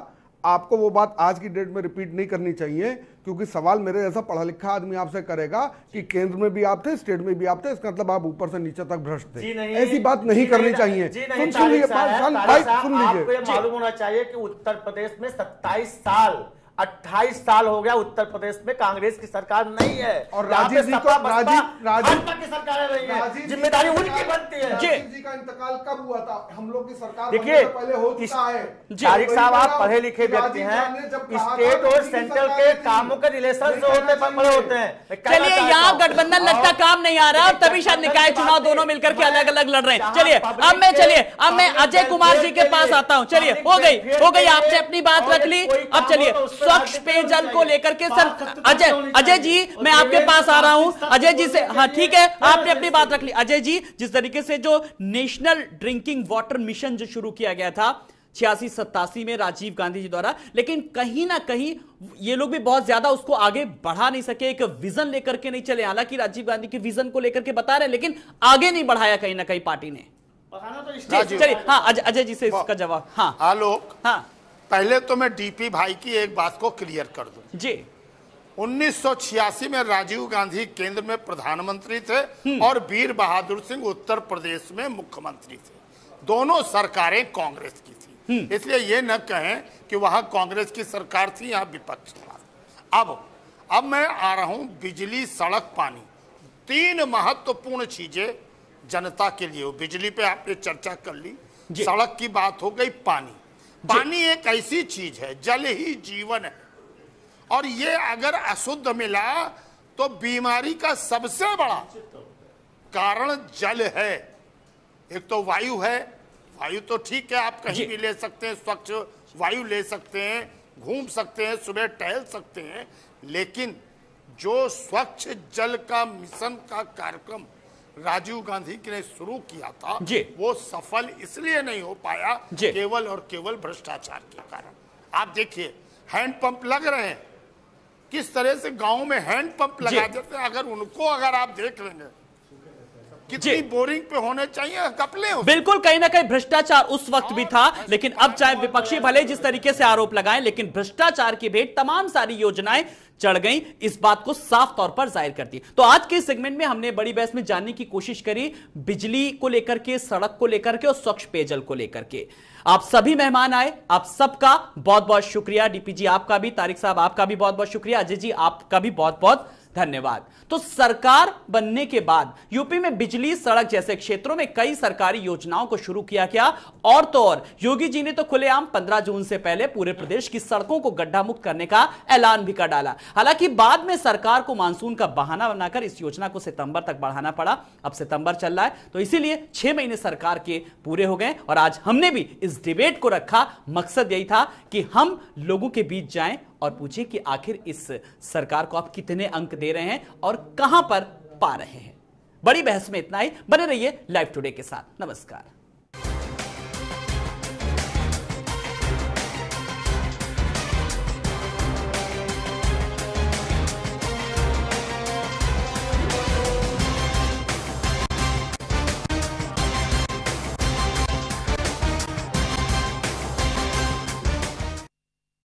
आपको वो बात आज की डेट में रिपीट नहीं करनी चाहिए क्योंकि सवाल मेरे जैसा पढ़ा लिखा आदमी आपसे करेगा कि केंद्र में भी आप थे स्टेट में भी आप थे इसका मतलब आप ऊपर से नीचे तक भ्रष्ट थे ऐसी बात नहीं करनी चाहिए सुन सुन लीजिए सुन लीजिए मालूम होना चाहिए कि उत्तर प्रदेश में सत्ताईस साल अट्ठाईस साल हो गया उत्तर प्रदेश में कांग्रेस की सरकार नहीं है और राजीव जी को राजीव राजीव की सरकार नहीं है जिम्मेदारी उनकी बनती है राजीव जी का इंतकाल कब हुआ था हम लोग की सरकार देखिए पहले हो चुका है तारिक साहब आप पढ़े लिखे व्यक्ति हैं स्टेट और सेंट्रल के कामों के रिलेशन जो होते हैं होते हैं चलिए यहाँ गठबंधन लगता काम नहीं आ रहा और तभी शायद निकाय चुनाव दोनों मिलकर के अलग अलग लड़ रहे हैं चलिए अब मैं चलिए अब मैं अजय कुमार जी के पास आता हूँ चलिए हो गई हो गई आपने अपनी बात रख ली अब चलिए तो स्वच्छ पेयजल को लेकर के सर अजय अजय जी मैं आपके पास आ रहा हूं अजय जी से हाँ ठीक है हाँ, आपने अपनी हाँ, बात हाँ। रख ली अजय जी जिस तरीके से जो नेशनल ड्रिंकिंग वाटर मिशन जो शुरू किया गया था छियासी सत्तासी में राजीव गांधी जी द्वारा लेकिन कहीं ना कहीं ये लोग भी बहुत ज्यादा उसको आगे बढ़ा नहीं सके एक विजन लेकर के नहीं चले हालांकि राजीव गांधी के विजन को लेकर के बता रहे लेकिन आगे नहीं बढ़ाया कहीं ना कहीं पार्टी ने तो चलिए हाँ अजय जी से इसका जवाब हाँ आलोक हाँ पहले तो मैं डीपी भाई की एक बात को क्लियर कर दूं जी 1986 में राजीव गांधी केंद्र में प्रधानमंत्री थे हम्म। और वीर बहादुर सिंह उत्तर प्रदेश में मुख्यमंत्री थे दोनों सरकारें कांग्रेस की थी हम्म। इसलिए ये न कहें कि वहां कांग्रेस की सरकार थी यहाँ विपक्ष था अब अब मैं आ रहा हूँ बिजली सड़क पानी तीन महत्वपूर्ण चीजें जनता के लिए बिजली पे आपने चर्चा कर ली सड़क की बात हो गई पानी पानी एक ऐसी चीज है जल ही जीवन है और ये अगर अशुद्ध मिला तो बीमारी का सबसे बड़ा कारण जल है एक तो वायु है वायु तो ठीक है आप कहीं भी ले सकते हैं स्वच्छ वायु ले सकते हैं घूम सकते हैं सुबह टहल सकते हैं लेकिन जो स्वच्छ जल का मिशन का कार्यक्रम राजीव गांधी के लिए शुरू किया था वो सफल इसलिए नहीं हो पाया केवल और केवल भ्रष्टाचार के कारण आप देखिए हैंडपंप लग रहे हैं किस तरह से गांव में हैंडपंप लगा देते हैं अगर उनको अगर आप देख लेंगे कितनी बोरिंग पे होने चाहिए कपले हो बिल्कुल कहीं ना कहीं भ्रष्टाचार उस वक्त भी हाँ, था लेकिन अब चाहे विपक्षी भले जिस तरीके से आरोप लगाएं लेकिन भ्रष्टाचार की भेंट तमाम सारी योजनाएं चढ़ गई इस बात को साफ तौर पर जाहिर करती दी तो आज के सेगमेंट में हमने बड़ी बहस में जानने की कोशिश करी बिजली को लेकर के सड़क को लेकर के और स्वच्छ पेयजल को लेकर के आप सभी मेहमान आए आप सबका बहुत बहुत शुक्रिया डीपीजी आपका भी तारिक साहब आपका भी बहुत बहुत शुक्रिया अजय जी आपका भी बहुत बहुत धन्यवाद तो सरकार बनने के बाद यूपी में बिजली सड़क जैसे क्षेत्रों में कई सरकारी योजनाओं को शुरू किया गया और तो और योगी जी ने तो खुलेआम 15 जून से पहले पूरे प्रदेश की सड़कों को गड्ढा मुक्त करने का ऐलान भी कर डाला हालांकि बाद में सरकार को मानसून का बहाना बनाकर इस योजना को सितंबर तक बढ़ाना पड़ा अब सितंबर चल रहा है तो इसीलिए छह महीने सरकार के पूरे हो गए और आज हमने भी इस डिबेट को रखा मकसद यही था कि हम लोगों के बीच जाएं और पूछिए कि आखिर इस सरकार को आप कितने अंक दे रहे हैं और कहां पर पा रहे हैं बड़ी बहस में इतना ही बने रहिए लाइव टुडे के साथ नमस्कार